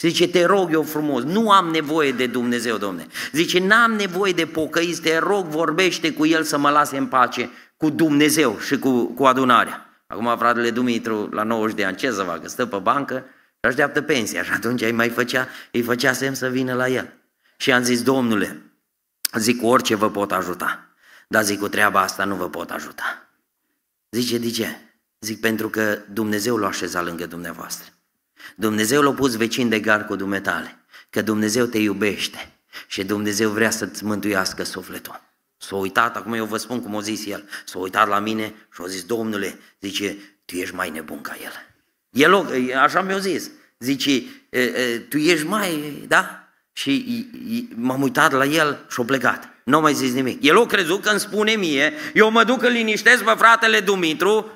Zice, te rog eu frumos, nu am nevoie de Dumnezeu, domne. Zice, n-am nevoie de pocăiți, te rog, vorbește cu el să mă lase în pace cu Dumnezeu și cu, cu adunarea. Acum fratele Dumitru, la 90 de ani, ce să facă? Stă pe bancă și așteaptă pensia și atunci îi mai făcea, îi făcea semn să vină la el. Și am zis, domnule, zic, cu orice vă pot ajuta, dar zic, cu treaba asta nu vă pot ajuta. Zice, de ce? Zic, pentru că Dumnezeu l-a așezat lângă dumneavoastră. Dumnezeu l-a pus vecin de gar cu dumetale, că Dumnezeu te iubește și Dumnezeu vrea să-ți mântuiască sufletul. S-a uitat, acum eu vă spun cum o zis el, s-a uitat la mine și a zis, domnule, zice, tu ești mai nebun ca el. El, așa mi-a zis, zice, tu ești mai, da? Și m-am uitat la el și a plecat. Nu mai zis nimic. El o crezut că îmi spune mie, eu mă duc, îl liniștesc pe fratele Dumitru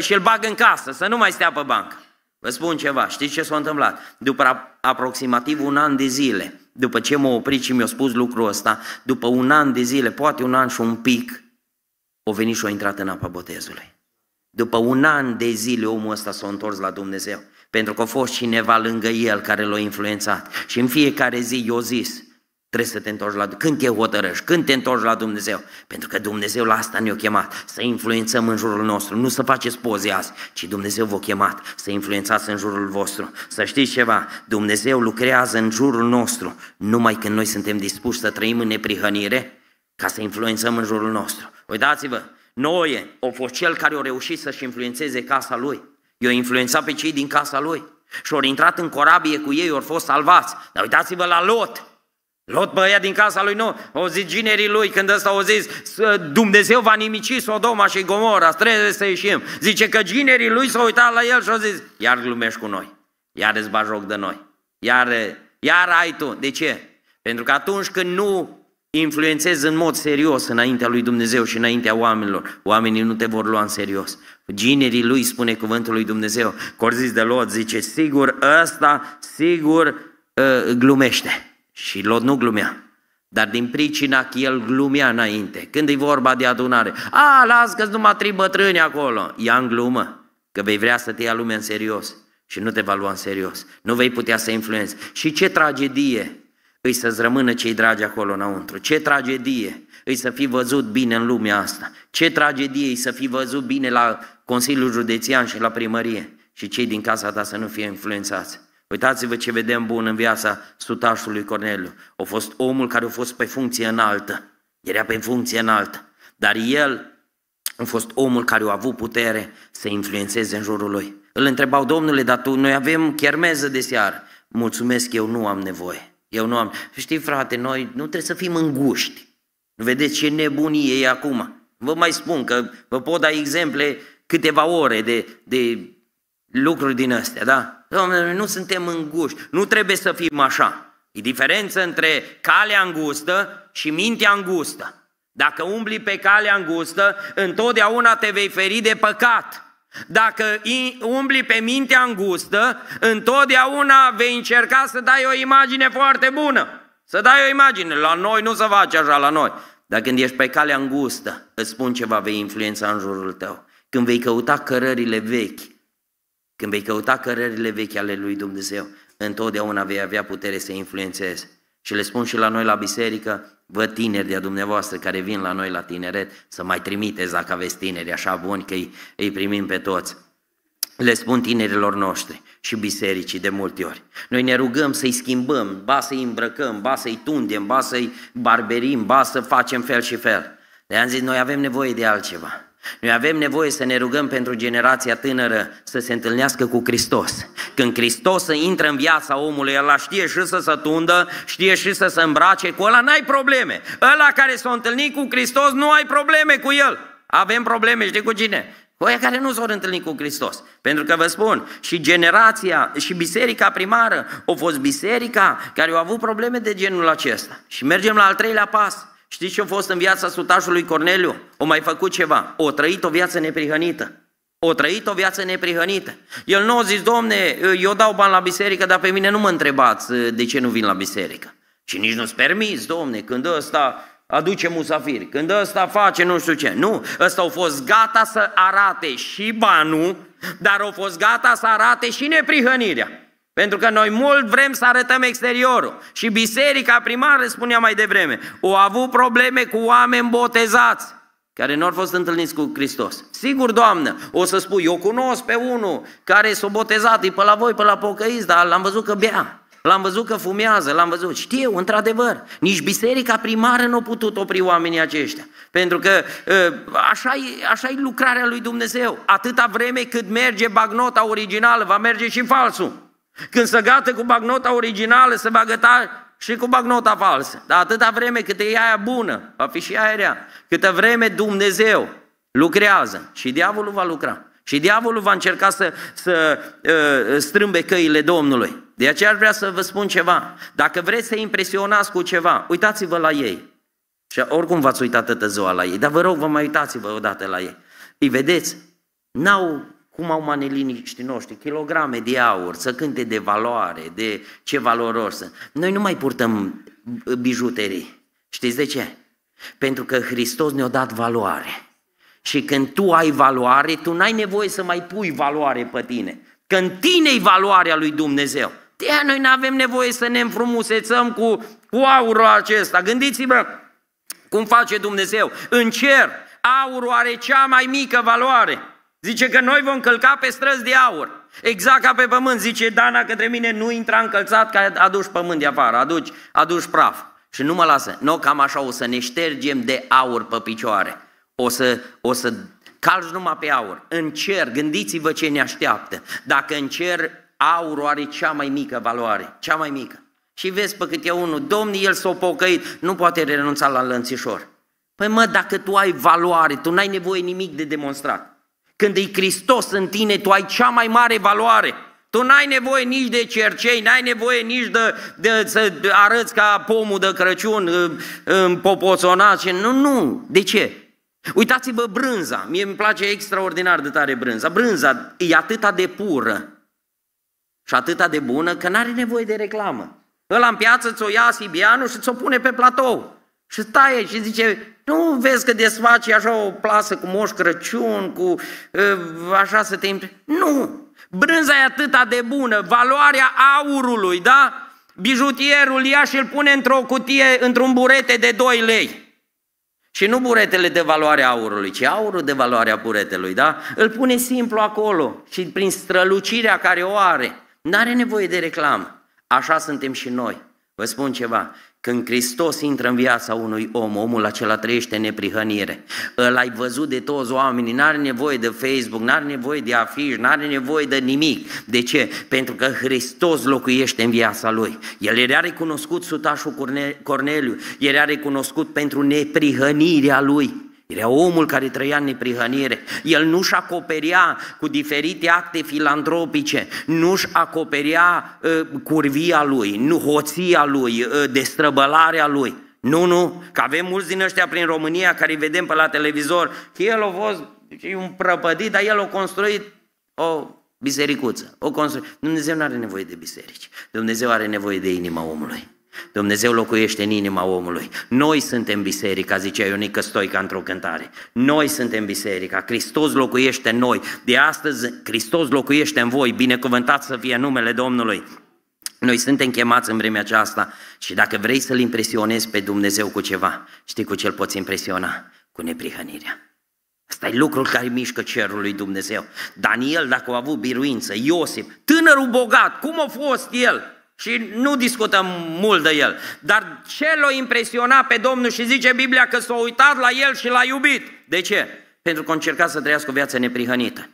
și îl bag în casă, să nu mai stea pe bancă. Vă spun ceva, știți ce s-a întâmplat? După aproximativ un an de zile, după ce m-a oprit și mi-a spus lucrul ăsta, după un an de zile, poate un an și un pic, o venit și o intrat în apa botezului. După un an de zile omul ăsta s-a întors la Dumnezeu, pentru că a fost cineva lângă el care l-a influențat. Și în fiecare zi i-a zis, Trebuie să te întorci la Dumnezeu. Când te hotărăști? Când te întorci la Dumnezeu? Pentru că Dumnezeu la asta ne-a chemat, să influențăm în jurul nostru. Nu să faceți poze azi, ci Dumnezeu v-a chemat să influențați în jurul vostru. Să știți ceva, Dumnezeu lucrează în jurul nostru numai când noi suntem dispuși să trăim în neprihănire ca să influențăm în jurul nostru. Uitați-vă, Noe a fost cel care a reușit să-și influențeze casa lui. I-a influențat pe cei din casa lui. Și au intrat în corabie cu ei, au fost salvați. Dar uitați-vă la Lot, Lot băia din casa lui nu, o zis ginerii lui când ăsta o zis uh, Dumnezeu va nimici Sodoma și Gomora, trebuie să ieșim. Zice că ginerii lui s-au uitat la el și au zis, iar glumești cu noi, iar îți joc de noi, iar, uh, iar ai tu. De ce? Pentru că atunci când nu influențezi în mod serios înaintea lui Dumnezeu și înaintea oamenilor, oamenii nu te vor lua în serios. Ginerii lui spune cuvântul lui Dumnezeu, că zis de Lot, zice, sigur ăsta, sigur uh, glumește. Și Lot nu glumea. Dar din pricina că el glumea înainte, când e vorba de adunare, a, las că numai trei bătrâni acolo, ia în glumă, că vei vrea să te ia lumea în serios și nu te va lua în serios, nu vei putea să influenți. Și ce tragedie îi să-ți rămână cei dragi acolo înăuntru, ce tragedie îi să fii văzut bine în lumea asta, ce tragedie îi să fii văzut bine la Consiliul Județean și la primărie și cei din casa ta să nu fie influențați. Uitați-vă ce vedem bun în viața sutașului Corneliu. A fost omul care a fost pe funcție înaltă. Era pe funcție înaltă. Dar el a fost omul care a avut putere să influențeze în jurul lui. Îl întrebau, domnule, dar tu, noi avem chermeză de seară. Mulțumesc, eu nu am nevoie. Eu nu am. Păi știi, frate, noi nu trebuie să fim înguști. Vedeți ce nebunie e acum. Vă mai spun că vă pot da exemple câteva ore de, de lucruri din astea, da? Domnule, nu suntem înguși, nu trebuie să fim așa. E diferență între calea îngustă și mintea îngustă. Dacă umbli pe calea îngustă, întotdeauna te vei feri de păcat. Dacă umbli pe mintea îngustă, întotdeauna vei încerca să dai o imagine foarte bună. Să dai o imagine. La noi nu se face așa, la noi. Dar când ești pe calea îngustă, îți spun ceva, vei influența în jurul tău. Când vei căuta cărările vechi, când vei căuta cărările vechi ale lui Dumnezeu, întotdeauna vei avea putere să influențezi. Și le spun și la noi la biserică, Vă tineri de-a dumneavoastră care vin la noi la tineret, să mai trimiteți dacă aveți tineri așa buni, că îi, îi primim pe toți. Le spun tinerilor noștri și bisericii de multe ori. Noi ne rugăm să-i schimbăm, ba să-i îmbrăcăm, ba să-i tundem, ba să-i barberim, ba să facem fel și fel. Le-am zis, noi avem nevoie de altceva. Noi avem nevoie să ne rugăm pentru generația tânără să se întâlnească cu Hristos. Când Hristos să intră în viața omului, ăla știe și să se tundă, știe și să se îmbrace, cu ăla n-ai probleme. Ăla care s-a întâlnit cu Hristos nu ai probleme cu el. Avem probleme, știi cu cine? Cu aia care nu s-au întâlnit cu Hristos. Pentru că vă spun, și generația, și biserica primară, a fost biserica care au avut probleme de genul acesta. Și mergem la al treilea pas. Știți ce a fost în viața sutașului Corneliu? O mai făcut ceva. O trăit o viață neprihănită. O trăit o viață neprihănită. El nu a zis, domne, eu dau bani la biserică, dar pe mine nu mă întrebați eh, de ce nu vin la biserică. Și nici nu-ți permis, domne, când ăsta aduce musafiri, când ăsta face nu știu ce. Nu, ăsta au fost gata să arate și banul, dar au fost gata să arate și neprihănirea. Pentru că noi mult vrem să arătăm exteriorul. Și biserica primară, spunea mai devreme, au avut probleme cu oameni botezați care nu au fost întâlniți cu Hristos. Sigur, Doamnă, o să spui, eu cunosc pe unul care s-a botezat, e pe la voi, pe la pocăiți, dar l-am văzut că bea, l-am văzut că fumează, l-am văzut. Știu, într-adevăr, nici biserica primară nu a putut opri oamenii aceștia. Pentru că ă, așa e, așa e lucrarea lui Dumnezeu. Atâta vreme cât merge bagnota originală, va merge și falsul. Când se gata cu bagnota originală, se va găta și cu bagnota falsă. Dar atâta vreme cât e aia bună, va fi și aia rea. Câtă vreme Dumnezeu lucrează și diavolul va lucra. Și diavolul va încerca să, să uh, strâmbe căile Domnului. De aceea aș vrea să vă spun ceva. Dacă vreți să impresionați cu ceva, uitați-vă la ei. Și oricum v-ați uitat atâta ziua la ei, dar vă rog, vă mai uitați-vă odată la ei. Îi vedeți? N-au cum au maneliniștii noștri, kilograme de aur, să cânte de valoare, de ce valoros sunt. Noi nu mai purtăm bijuterii. Știți de ce? Pentru că Hristos ne-a dat valoare. Și când tu ai valoare, tu n-ai nevoie să mai pui valoare pe tine. Că în tine-i valoarea lui Dumnezeu. de noi nu avem nevoie să ne înfrumusețăm cu, cu aurul acesta. Gândiți-vă cum face Dumnezeu. În cer, aurul are cea mai mică valoare. Zice că noi vom călca pe străzi de aur. Exact ca pe pământ, zice Dana către mine, nu intra încălțat că aduci pământ de afară, aduci, aduci praf. Și nu mă lasă. Nu, no, cam așa o să ne ștergem de aur pe picioare. O să, o să calci numai pe aur. În cer, gândiți-vă ce ne așteaptă. Dacă în cer aurul are cea mai mică valoare, cea mai mică. Și vezi pe cât e unul, domnul el s-a pocăit, nu poate renunța la lănțișor. Păi mă, dacă tu ai valoare, tu n-ai nevoie nimic de demonstrat. Când e Hristos în tine, tu ai cea mai mare valoare. Tu n-ai nevoie nici de cercei, n-ai nevoie nici de, de să arăți ca pomul de Crăciun uh, um, popoțonat. Nu, nu. De ce? Uitați-vă brânza. Mie îmi place extraordinar de tare brânza. Brânza e atâta de pură și atâta de bună că n-are nevoie de reclamă. Ăla în piață ți-o ia Sibianu și ți-o pune pe platou. Și taie și zice, nu vezi că desfaci așa o plasă cu moș Crăciun, cu așa să te... Nu! Brânza e atâta de bună, valoarea aurului, da? Bijutierul ia și îl pune într-o cutie, într-un burete de 2 lei. Și nu buretele de valoare aurului, ci aurul de valoare a buretelui, da? Îl pune simplu acolo și prin strălucirea care o are. N-are nevoie de reclamă. Așa suntem și noi. Vă spun ceva, când Hristos intră în viața unui om, omul acela trăiește neprihănire. Îl ai văzut de toți oamenii, n-are nevoie de Facebook, n-are nevoie de afiș, n-are nevoie de nimic. De ce? Pentru că Hristos locuiește în viața lui. El era recunoscut sutașul Corneliu, el era recunoscut pentru neprihănirea lui. Era omul care trăia în neprihănire. El nu-și acoperea cu diferite acte filantropice, nu-și acoperea uh, curvia lui, nu hoția lui, uh, destrăbălarea lui. Nu, nu, că avem mulți din ăștia prin România care îi vedem pe la televizor. El a fost un prăpădit, dar el a construit o bisericuță. O construit. Dumnezeu nu are nevoie de biserici. Dumnezeu are nevoie de inima omului. Dumnezeu locuiește în inima omului. Noi suntem biserica, zicea Ionică Stoica într-o cântare. Noi suntem biserica, Hristos locuiește în noi. De astăzi Hristos locuiește în voi, binecuvântat să fie numele Domnului. Noi suntem chemați în vremea aceasta și dacă vrei să-L impresionezi pe Dumnezeu cu ceva, știi cu ce l poți impresiona? Cu neprihănirea. Asta e lucrul care mișcă cerul lui Dumnezeu. Daniel, dacă a avut biruință, Iosif, tânărul bogat, cum a fost el? Și nu discutăm mult de el. Dar ce l-a impresionat pe Domnul și zice Biblia că s-a uitat la el și l-a iubit. De ce? Pentru că a încercat să trăiască o viață neprihănită.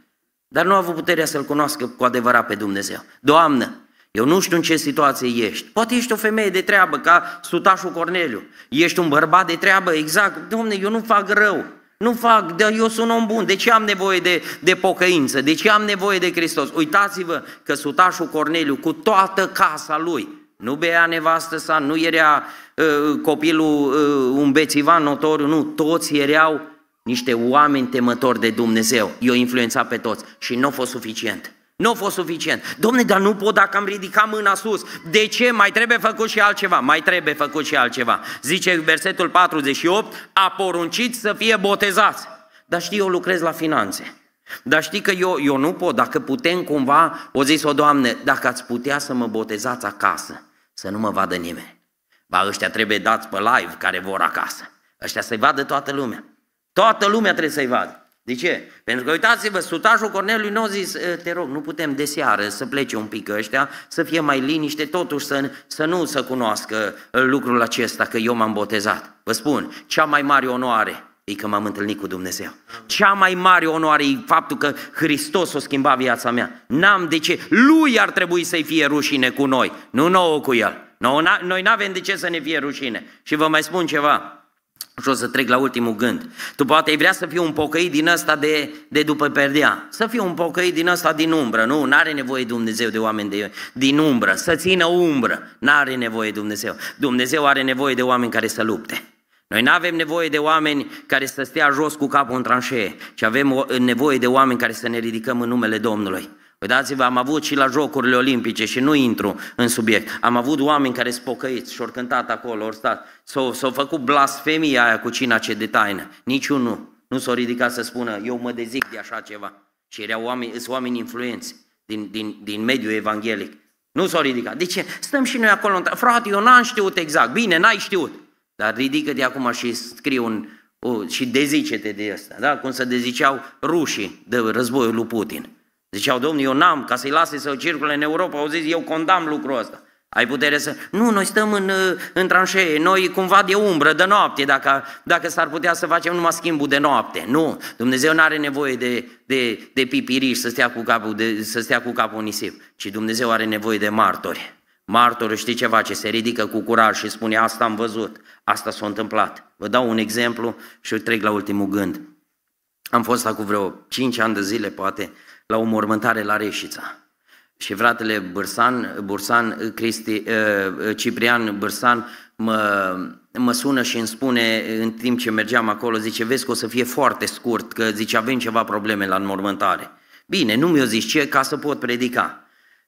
Dar nu a avut puterea să-L cunoască cu adevărat pe Dumnezeu. Doamnă, eu nu știu în ce situație ești. Poate ești o femeie de treabă, ca sutașul Corneliu. Ești un bărbat de treabă, exact. Domne, eu nu fac rău. Nu fac, dar eu sunt om bun, de ce am nevoie de, de pocăință, de ce am nevoie de Hristos? Uitați-vă că sutașul Corneliu cu toată casa lui, nu bea nevastă sa, nu era uh, ă, copilul uh, un bețivan notoriu, nu, toți erau niște oameni temători de Dumnezeu. Eu influența pe toți și nu a fost suficient. Nu a fost suficient. Domne, dar nu pot dacă am ridicat mâna sus. De ce? Mai trebuie făcut și altceva. Mai trebuie făcut și altceva. Zice versetul 48, a poruncit să fie botezați. Dar știi, eu lucrez la finanțe. Dar știi că eu, eu nu pot, dacă putem cumva, o zis o doamne, dacă ați putea să mă botezați acasă, să nu mă vadă nimeni. Ba ăștia trebuie dați pe live care vor acasă. Ăștia să-i vadă toată lumea. Toată lumea trebuie să-i vadă. De ce? Pentru că uitați-vă, sutajul Corneliu nu a zis, te rog, nu putem de seară să plece un pic ăștia, să fie mai liniște, totuși să, să nu să cunoască lucrul acesta că eu m-am botezat. Vă spun, cea mai mare onoare e că m-am întâlnit cu Dumnezeu. Cea mai mare onoare e faptul că Hristos o schimba viața mea. N-am de ce. Lui ar trebui să-i fie rușine cu noi, nu nouă cu El. Noi nu avem de ce să ne fie rușine. Și vă mai spun ceva, și o să trec la ultimul gând. Tu poate ai vrea să fii un pocăit din ăsta de, de după perdea. Să fii un pocăit din ăsta din umbră. Nu, n-are nevoie Dumnezeu de oameni de, din umbră. Să țină umbră. N-are nevoie Dumnezeu. Dumnezeu are nevoie de oameni care să lupte. Noi nu avem nevoie de oameni care să stea jos cu capul în tranșee, ci avem nevoie de oameni care să ne ridicăm în numele Domnului. Uitați-vă, păi am avut și la Jocurile Olimpice și nu intru în subiect. Am avut oameni care spocăiți și-au cântat acolo, ori stat. S-au, s-au făcut blasfemia aia cu cina ce de taină. Niciunul nu s-a ridicat să spună, eu mă dezic de așa ceva. Și erau oameni, sunt oameni influenți din, din, din mediul evanghelic. Nu s-au ridicat. De ce? Stăm și noi acolo. Frate, eu n-am știut exact. Bine, n-ai știut. Dar ridică de acum și scrie un, o, și dezice-te de asta. Da? Cum să deziceau rușii de războiul lui Putin. Ziceau, domnul, eu n-am, ca să-i lase să circule în Europa, au zis, eu condamn lucrul ăsta. Ai putere să... Nu, noi stăm în, uh, în tranșee, noi cumva de umbră, de noapte, dacă, dacă s-ar putea să facem numai schimbul de noapte. Nu, Dumnezeu nu are nevoie de, de, de pipiriș să stea, cu capul, de, să stea cu capul nisip, ci Dumnezeu are nevoie de martori. Martorul știi ceva, ce se ridică cu curaj și spune asta am văzut, asta s-a întâmplat. Vă dau un exemplu și trec la ultimul gând. Am fost acum vreo 5 ani de zile, poate, la o mormântare la Reșița. Și fratele Bursan, Bursan Cristi, eh, eh, Ciprian Bursan mă, mă sună și îmi spune în timp ce mergeam acolo, zice, vezi că o să fie foarte scurt, că zice, avem ceva probleme la înmormântare. Bine, nu mi-o ce ca să pot predica.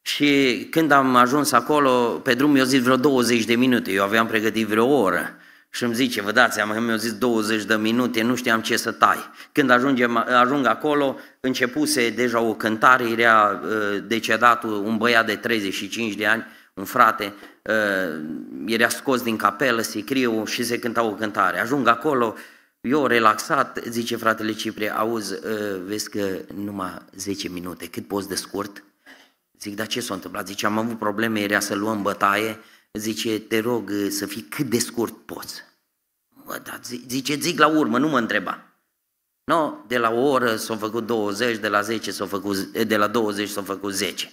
Și când am ajuns acolo, pe drum mi o zis vreo 20 de minute, eu aveam pregătit vreo oră și îmi zice, vă dați seama, mi-au zis 20 de minute, nu știam ce să tai. Când ajungem, ajung acolo, începuse deja o cântare, era ă, decedat un băiat de 35 de ani, un frate, ă, era scos din capelă, criu și se cânta o cântare. Ajung acolo, eu relaxat, zice fratele Cipre, auzi, ă, vezi că numai 10 minute, cât poți de scurt? Zic, dar ce s-a întâmplat? Zice, am avut probleme, era să luăm bătaie, Zice, te rog uh, să fii cât de scurt poți. Bă, da, zice, zic la urmă, nu mă întreba. No, de la o oră s-au făcut 20, de la, 10 s-au făcut, de la 20 s-au făcut 10.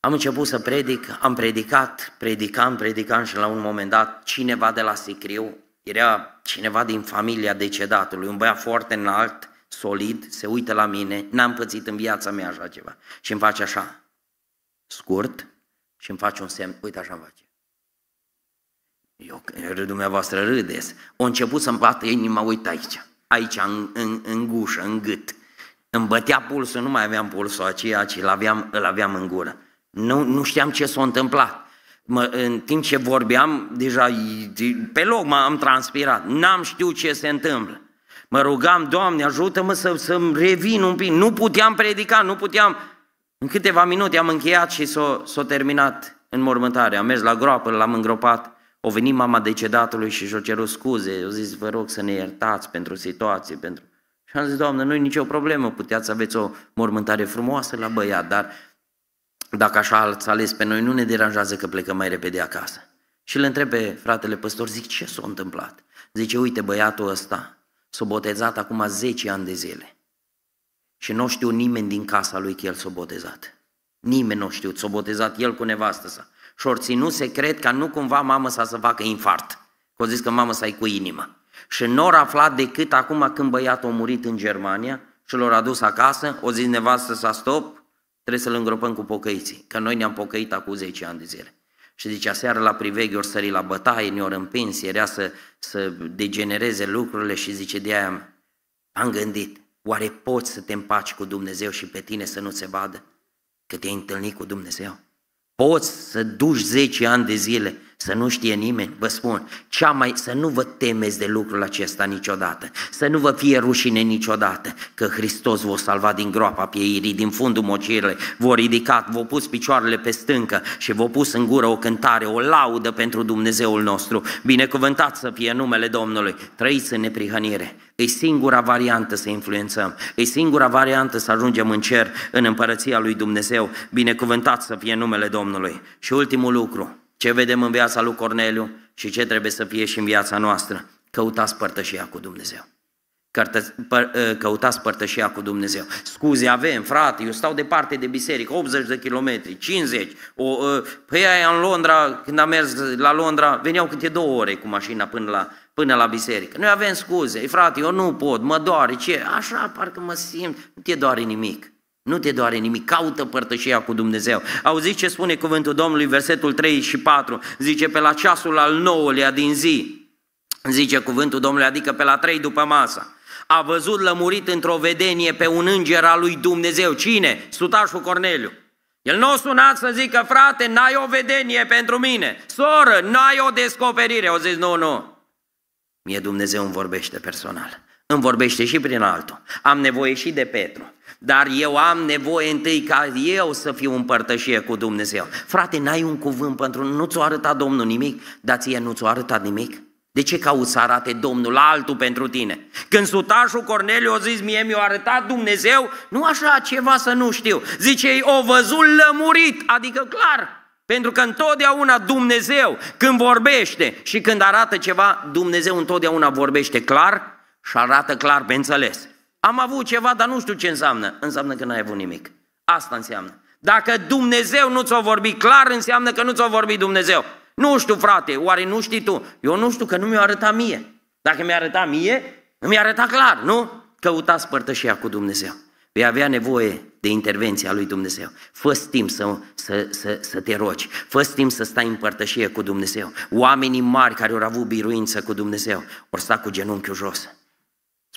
Am început să predic, am predicat, predicam, predicam și la un moment dat cineva de la Sicriu, era cineva din familia decedatului, un băiat foarte înalt, solid, se uită la mine, n-am pățit în viața mea așa ceva și îmi face așa, scurt, și îmi face un semn, uite așa îmi face. Eu, dumneavoastră râdeți. O început să-mi bată inima, uite aici, aici, în, în, în gușă, în gât. Îmi bătea pulsul, nu mai aveam pulsul aceea, ci îl aveam, îl aveam în gură. Nu, nu știam ce s-a întâmplat. Mă, în timp ce vorbeam, deja pe loc m-am transpirat. N-am știut ce se întâmplă. Mă rugam, Doamne, ajută-mă să, să-mi revin un pic. Nu puteam predica, nu puteam în câteva minute am încheiat și s-a, s o terminat înmormântarea. Am mers la groapă, l-am îngropat, o venit mama decedatului și și o cerut scuze. Eu zis, vă rog să ne iertați pentru situație, pentru... Și am zis, doamnă, nu-i nicio problemă, puteați să aveți o mormântare frumoasă la băiat, dar dacă așa ați ales pe noi, nu ne deranjează că plecăm mai repede acasă. Și îl întreb pe fratele păstor, zic, ce s-a întâmplat? Zice, uite, băiatul ăsta s-a botezat acum 10 ani de zile. Și nu știu nimeni din casa lui că el s-a botezat. Nimeni nu știu, s-a botezat el cu nevastă sa. Și ori ținut secret ca nu cumva mama sa să facă infart. Că zis că mama sa e cu inima. Și nu au aflat decât acum când băiatul a murit în Germania și l-au adus acasă, o zis nevastă sa stop, trebuie să-l îngropăm cu pocăiții, că noi ne-am pocăit acum 10 ani de zile. Și zice, aseară la priveghi ori sări la bătaie, ne-ori împins, era să, să degenereze lucrurile și zice, de aia am gândit, Oare poți să te împaci cu Dumnezeu și pe tine să nu se vadă că te-ai întâlnit cu Dumnezeu? Poți să duci 10 ani de zile să nu știe nimeni, vă spun, cea mai, să nu vă temeți de lucrul acesta niciodată, să nu vă fie rușine niciodată, că Hristos vă salva din groapa pieirii, din fundul mocirile, vă ridicat, vă pus picioarele pe stâncă și vă pus în gură o cântare, o laudă pentru Dumnezeul nostru. Binecuvântat să fie numele Domnului, trăiți în neprihănire. E singura variantă să influențăm, e singura variantă să ajungem în cer, în împărăția lui Dumnezeu. Binecuvântat să fie numele Domnului. Și ultimul lucru, ce vedem în viața lui Corneliu și ce trebuie să fie și în viața noastră. Căutați părtășia cu Dumnezeu. Ă, căutați părtășia cu Dumnezeu. Scuze avem, frate, eu stau departe de biserică, 80 de kilometri, 50. O, ă, păi aia în Londra, când am mers la Londra, veneau câte două ore cu mașina până la, până la biserică. Noi avem scuze, frate, eu nu pot, mă doare, ce? Așa, parcă mă simt, nu te doare nimic. Nu te doare nimic, caută părtășia cu Dumnezeu. Auziți ce spune cuvântul Domnului, versetul 3 și 4, zice, pe la ceasul al nouălea din zi, zice cuvântul Domnului, adică pe la 3 după masă, a văzut lămurit într-o vedenie pe un înger al lui Dumnezeu. Cine? Sutașul Corneliu. El nu o sunat să zică, frate, n-ai o vedenie pentru mine. Soră, n-ai o descoperire. O zis, nu, nu. Mie Dumnezeu îmi vorbește personal. Îmi vorbește și prin altul. Am nevoie și de Petru. Dar eu am nevoie întâi ca eu să fiu în cu Dumnezeu. Frate, n-ai un cuvânt pentru... Nu ți-o arătat Domnul nimic, dar ție nu ți-o arătat nimic. De ce cauți să arate Domnul altul pentru tine? Când sutașul Corneliu a zis mie, mi-a arătat Dumnezeu, nu așa ceva să nu știu. Zice, o văzut lămurit, adică clar, pentru că întotdeauna Dumnezeu, când vorbește și când arată ceva, Dumnezeu întotdeauna vorbește clar și arată clar pe înțeles. Am avut ceva, dar nu știu ce înseamnă. Înseamnă că n-ai avut nimic. Asta înseamnă. Dacă Dumnezeu nu ți-o vorbi clar, înseamnă că nu ți-o vorbi Dumnezeu. Nu știu, frate, oare nu știi tu? Eu nu știu că nu mi-o arăta mie. Dacă mi-a arătat mie, îmi arăta clar, nu? Căutați părtășia cu Dumnezeu. Vei păi avea nevoie de intervenția lui Dumnezeu. fă timp să, să, să, să te rogi, fă timp să stai în părtășie cu Dumnezeu. Oamenii mari care au avut biruință cu Dumnezeu, ori sta cu genunchiul jos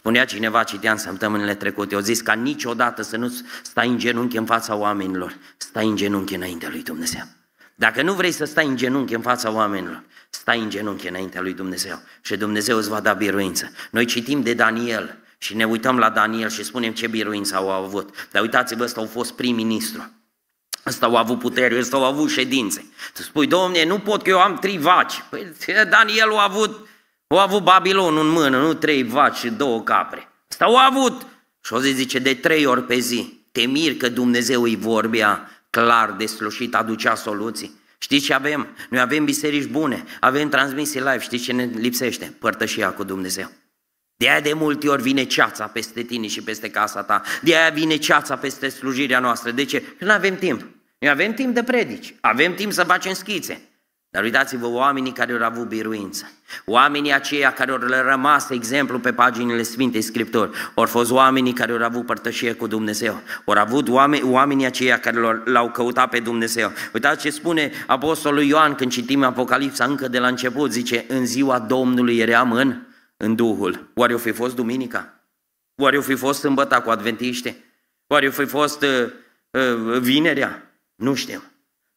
Spunea cineva, citeam săptămânile trecute, au zis ca niciodată să nu stai în genunchi în fața oamenilor, stai în genunchi înaintea lui Dumnezeu. Dacă nu vrei să stai în genunchi în fața oamenilor, stai în genunchi înaintea lui Dumnezeu și Dumnezeu îți va da biruință. Noi citim de Daniel și ne uităm la Daniel și spunem ce biruință au avut. Dar uitați-vă, ăsta au fost prim-ministru. Ăsta au avut putere, ăsta au avut ședințe. Tu spui, domne, nu pot că eu am trivaci. Păi Daniel a avut o avut Babilon în mână, nu trei vaci și două capre. Asta o avut. Și o zi zice de trei ori pe zi. Te mir că Dumnezeu îi vorbea clar de slușit, aducea soluții. Știți ce avem? Noi avem biserici bune, avem transmisii live, știți ce ne lipsește? Părtășia cu Dumnezeu. De aia de multe ori vine ceața peste tine și peste casa ta. De aia vine ceața peste slujirea noastră. De ce? Că nu avem timp. Noi avem timp de predici, avem timp să facem schițe, dar uitați-vă oamenii care au avut biruință, oamenii aceia care au rămas exemplu pe paginile Sfintei Scripturi, au fost oamenii care au avut părtășie cu Dumnezeu, au avut oameni, oamenii aceia care l-au căutat pe Dumnezeu. Uitați ce spune Apostolul Ioan când citim Apocalipsa încă de la început, zice, în ziua Domnului eram în, în Duhul. Oare o fi fost duminica? Oare o fi fost sâmbăta cu adventiște? Oare o fi fost uh, uh, vinerea? Nu știm.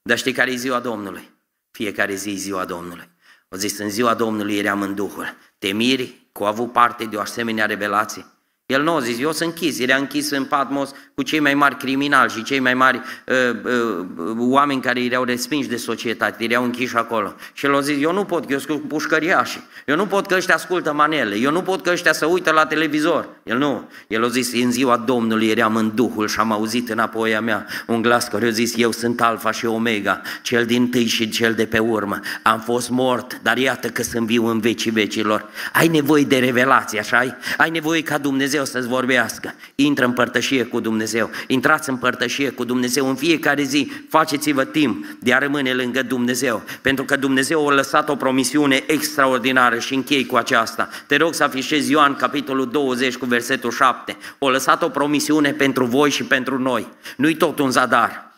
Dar știi care e ziua Domnului? Fiecare zi ziua Domnului. O zis, în ziua Domnului eram în Duhul. Te miri cu avut parte de o asemenea revelație? El nu a zis, eu sunt închis, el a închis în Patmos cu cei mai mari criminali și cei mai mari uh, uh, oameni care erau respinși de societate, erau închiși acolo. Și el a zis, eu nu pot, eu sunt pușcăriași, eu nu pot că ăștia ascultă manele, eu nu pot că ăștia să uită la televizor. El nu, el a zis, în ziua Domnului eram în Duhul și am auzit înapoi a mea un glas care a zis, eu sunt Alfa și Omega, cel din tâi și cel de pe urmă. Am fost mort, dar iată că sunt viu în vecii vecilor. Ai nevoie de revelație, așa ai? Ai nevoie ca Dumnezeu Dumnezeu să-ți vorbească. Intră în părtășie cu Dumnezeu. Intrați în părtășie cu Dumnezeu în fiecare zi. Faceți-vă timp de a rămâne lângă Dumnezeu. Pentru că Dumnezeu a lăsat o promisiune extraordinară și închei cu aceasta. Te rog să afișezi Ioan capitolul 20 cu versetul 7. O lăsat o promisiune pentru voi și pentru noi. Nu-i tot un zadar.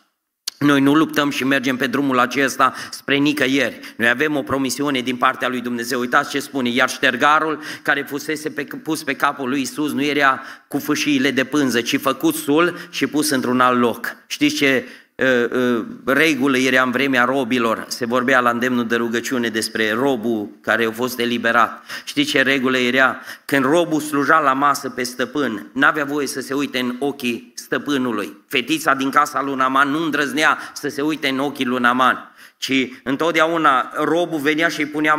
Noi nu luptăm și mergem pe drumul acesta spre nicăieri. Noi avem o promisiune din partea lui Dumnezeu. Uitați ce spune, iar ștergarul care fusese pe, pus pe capul lui Isus nu era cu fâșiile de pânză, ci făcut sul și pus într-un alt loc. Știți ce Ă, ă, regulă, era în vremea robilor, se vorbea la îndemnul de rugăciune despre robul care a fost eliberat. Știi ce regulă era? Când robul sluja la masă pe stăpân, n-avea voie să se uite în ochii stăpânului. Fetița din casa lui Naman nu îndrăznea să se uite în ochii lui Naman ci întotdeauna robul venea și îi punea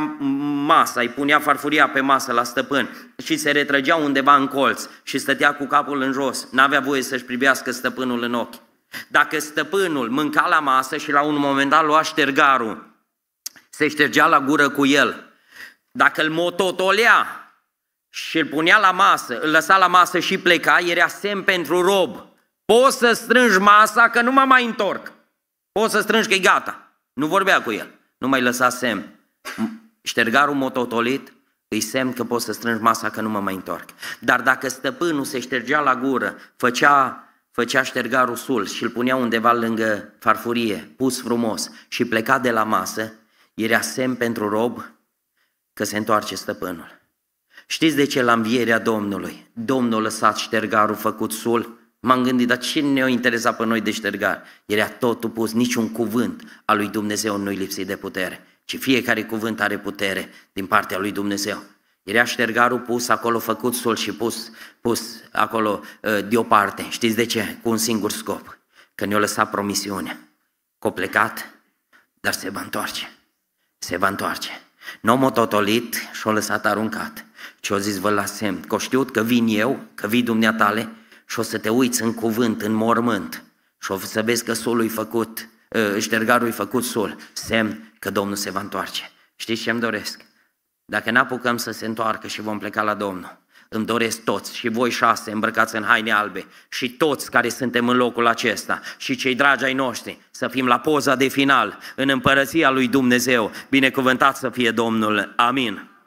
masa, îi punea farfuria pe masă la stăpân și se retrăgea undeva în colț și stătea cu capul în jos, n-avea voie să-și privească stăpânul în ochi. Dacă stăpânul mânca la masă și la un moment dat lua ștergarul, se ștergea la gură cu el. Dacă îl mototolea și îl punea la masă, îl lăsa la masă și pleca, era semn pentru rob. Poți să strângi masa că nu mă mai întorc. Poți să strângi că e gata. Nu vorbea cu el. Nu mai lăsa semn. Ștergarul mototolit îi semn că poți să strângi masa că nu mă mai întorc. Dar dacă stăpânul se ștergea la gură, făcea făcea șterga rusul și îl punea undeva lângă farfurie, pus frumos, și pleca de la masă, era semn pentru rob că se întoarce stăpânul. Știți de ce la învierea Domnului? Domnul lăsat ștergarul făcut sul, M-am gândit, dar cine ne-a interesat pe noi de ștergar? Era totul pus, niciun cuvânt al lui Dumnezeu nu-i lipsit de putere, ci fiecare cuvânt are putere din partea lui Dumnezeu. Era ștergarul pus acolo, făcut sul și pus, pus acolo ă, deoparte. Știți de ce? Cu un singur scop. Că ne-a lăsat promisiunea. Că plecat, dar se va întoarce. Se va întoarce. Nu m-a totolit și o lăsat aruncat. Ce o zis, vă las semn, că știut că vin eu, că vii dumneatale și o să te uiți în cuvânt, în mormânt și o să vezi că sulul făcut, ă, ștergarul-i făcut sol. semn că Domnul se va întoarce. Știți ce îmi doresc? Dacă ne apucăm să se întoarcă și vom pleca la Domnul, îmi doresc toți, și voi șase îmbrăcați în haine albe, și toți care suntem în locul acesta, și cei dragi ai noștri, să fim la poza de final, în împărăția lui Dumnezeu. Binecuvântat să fie Domnul. Amin.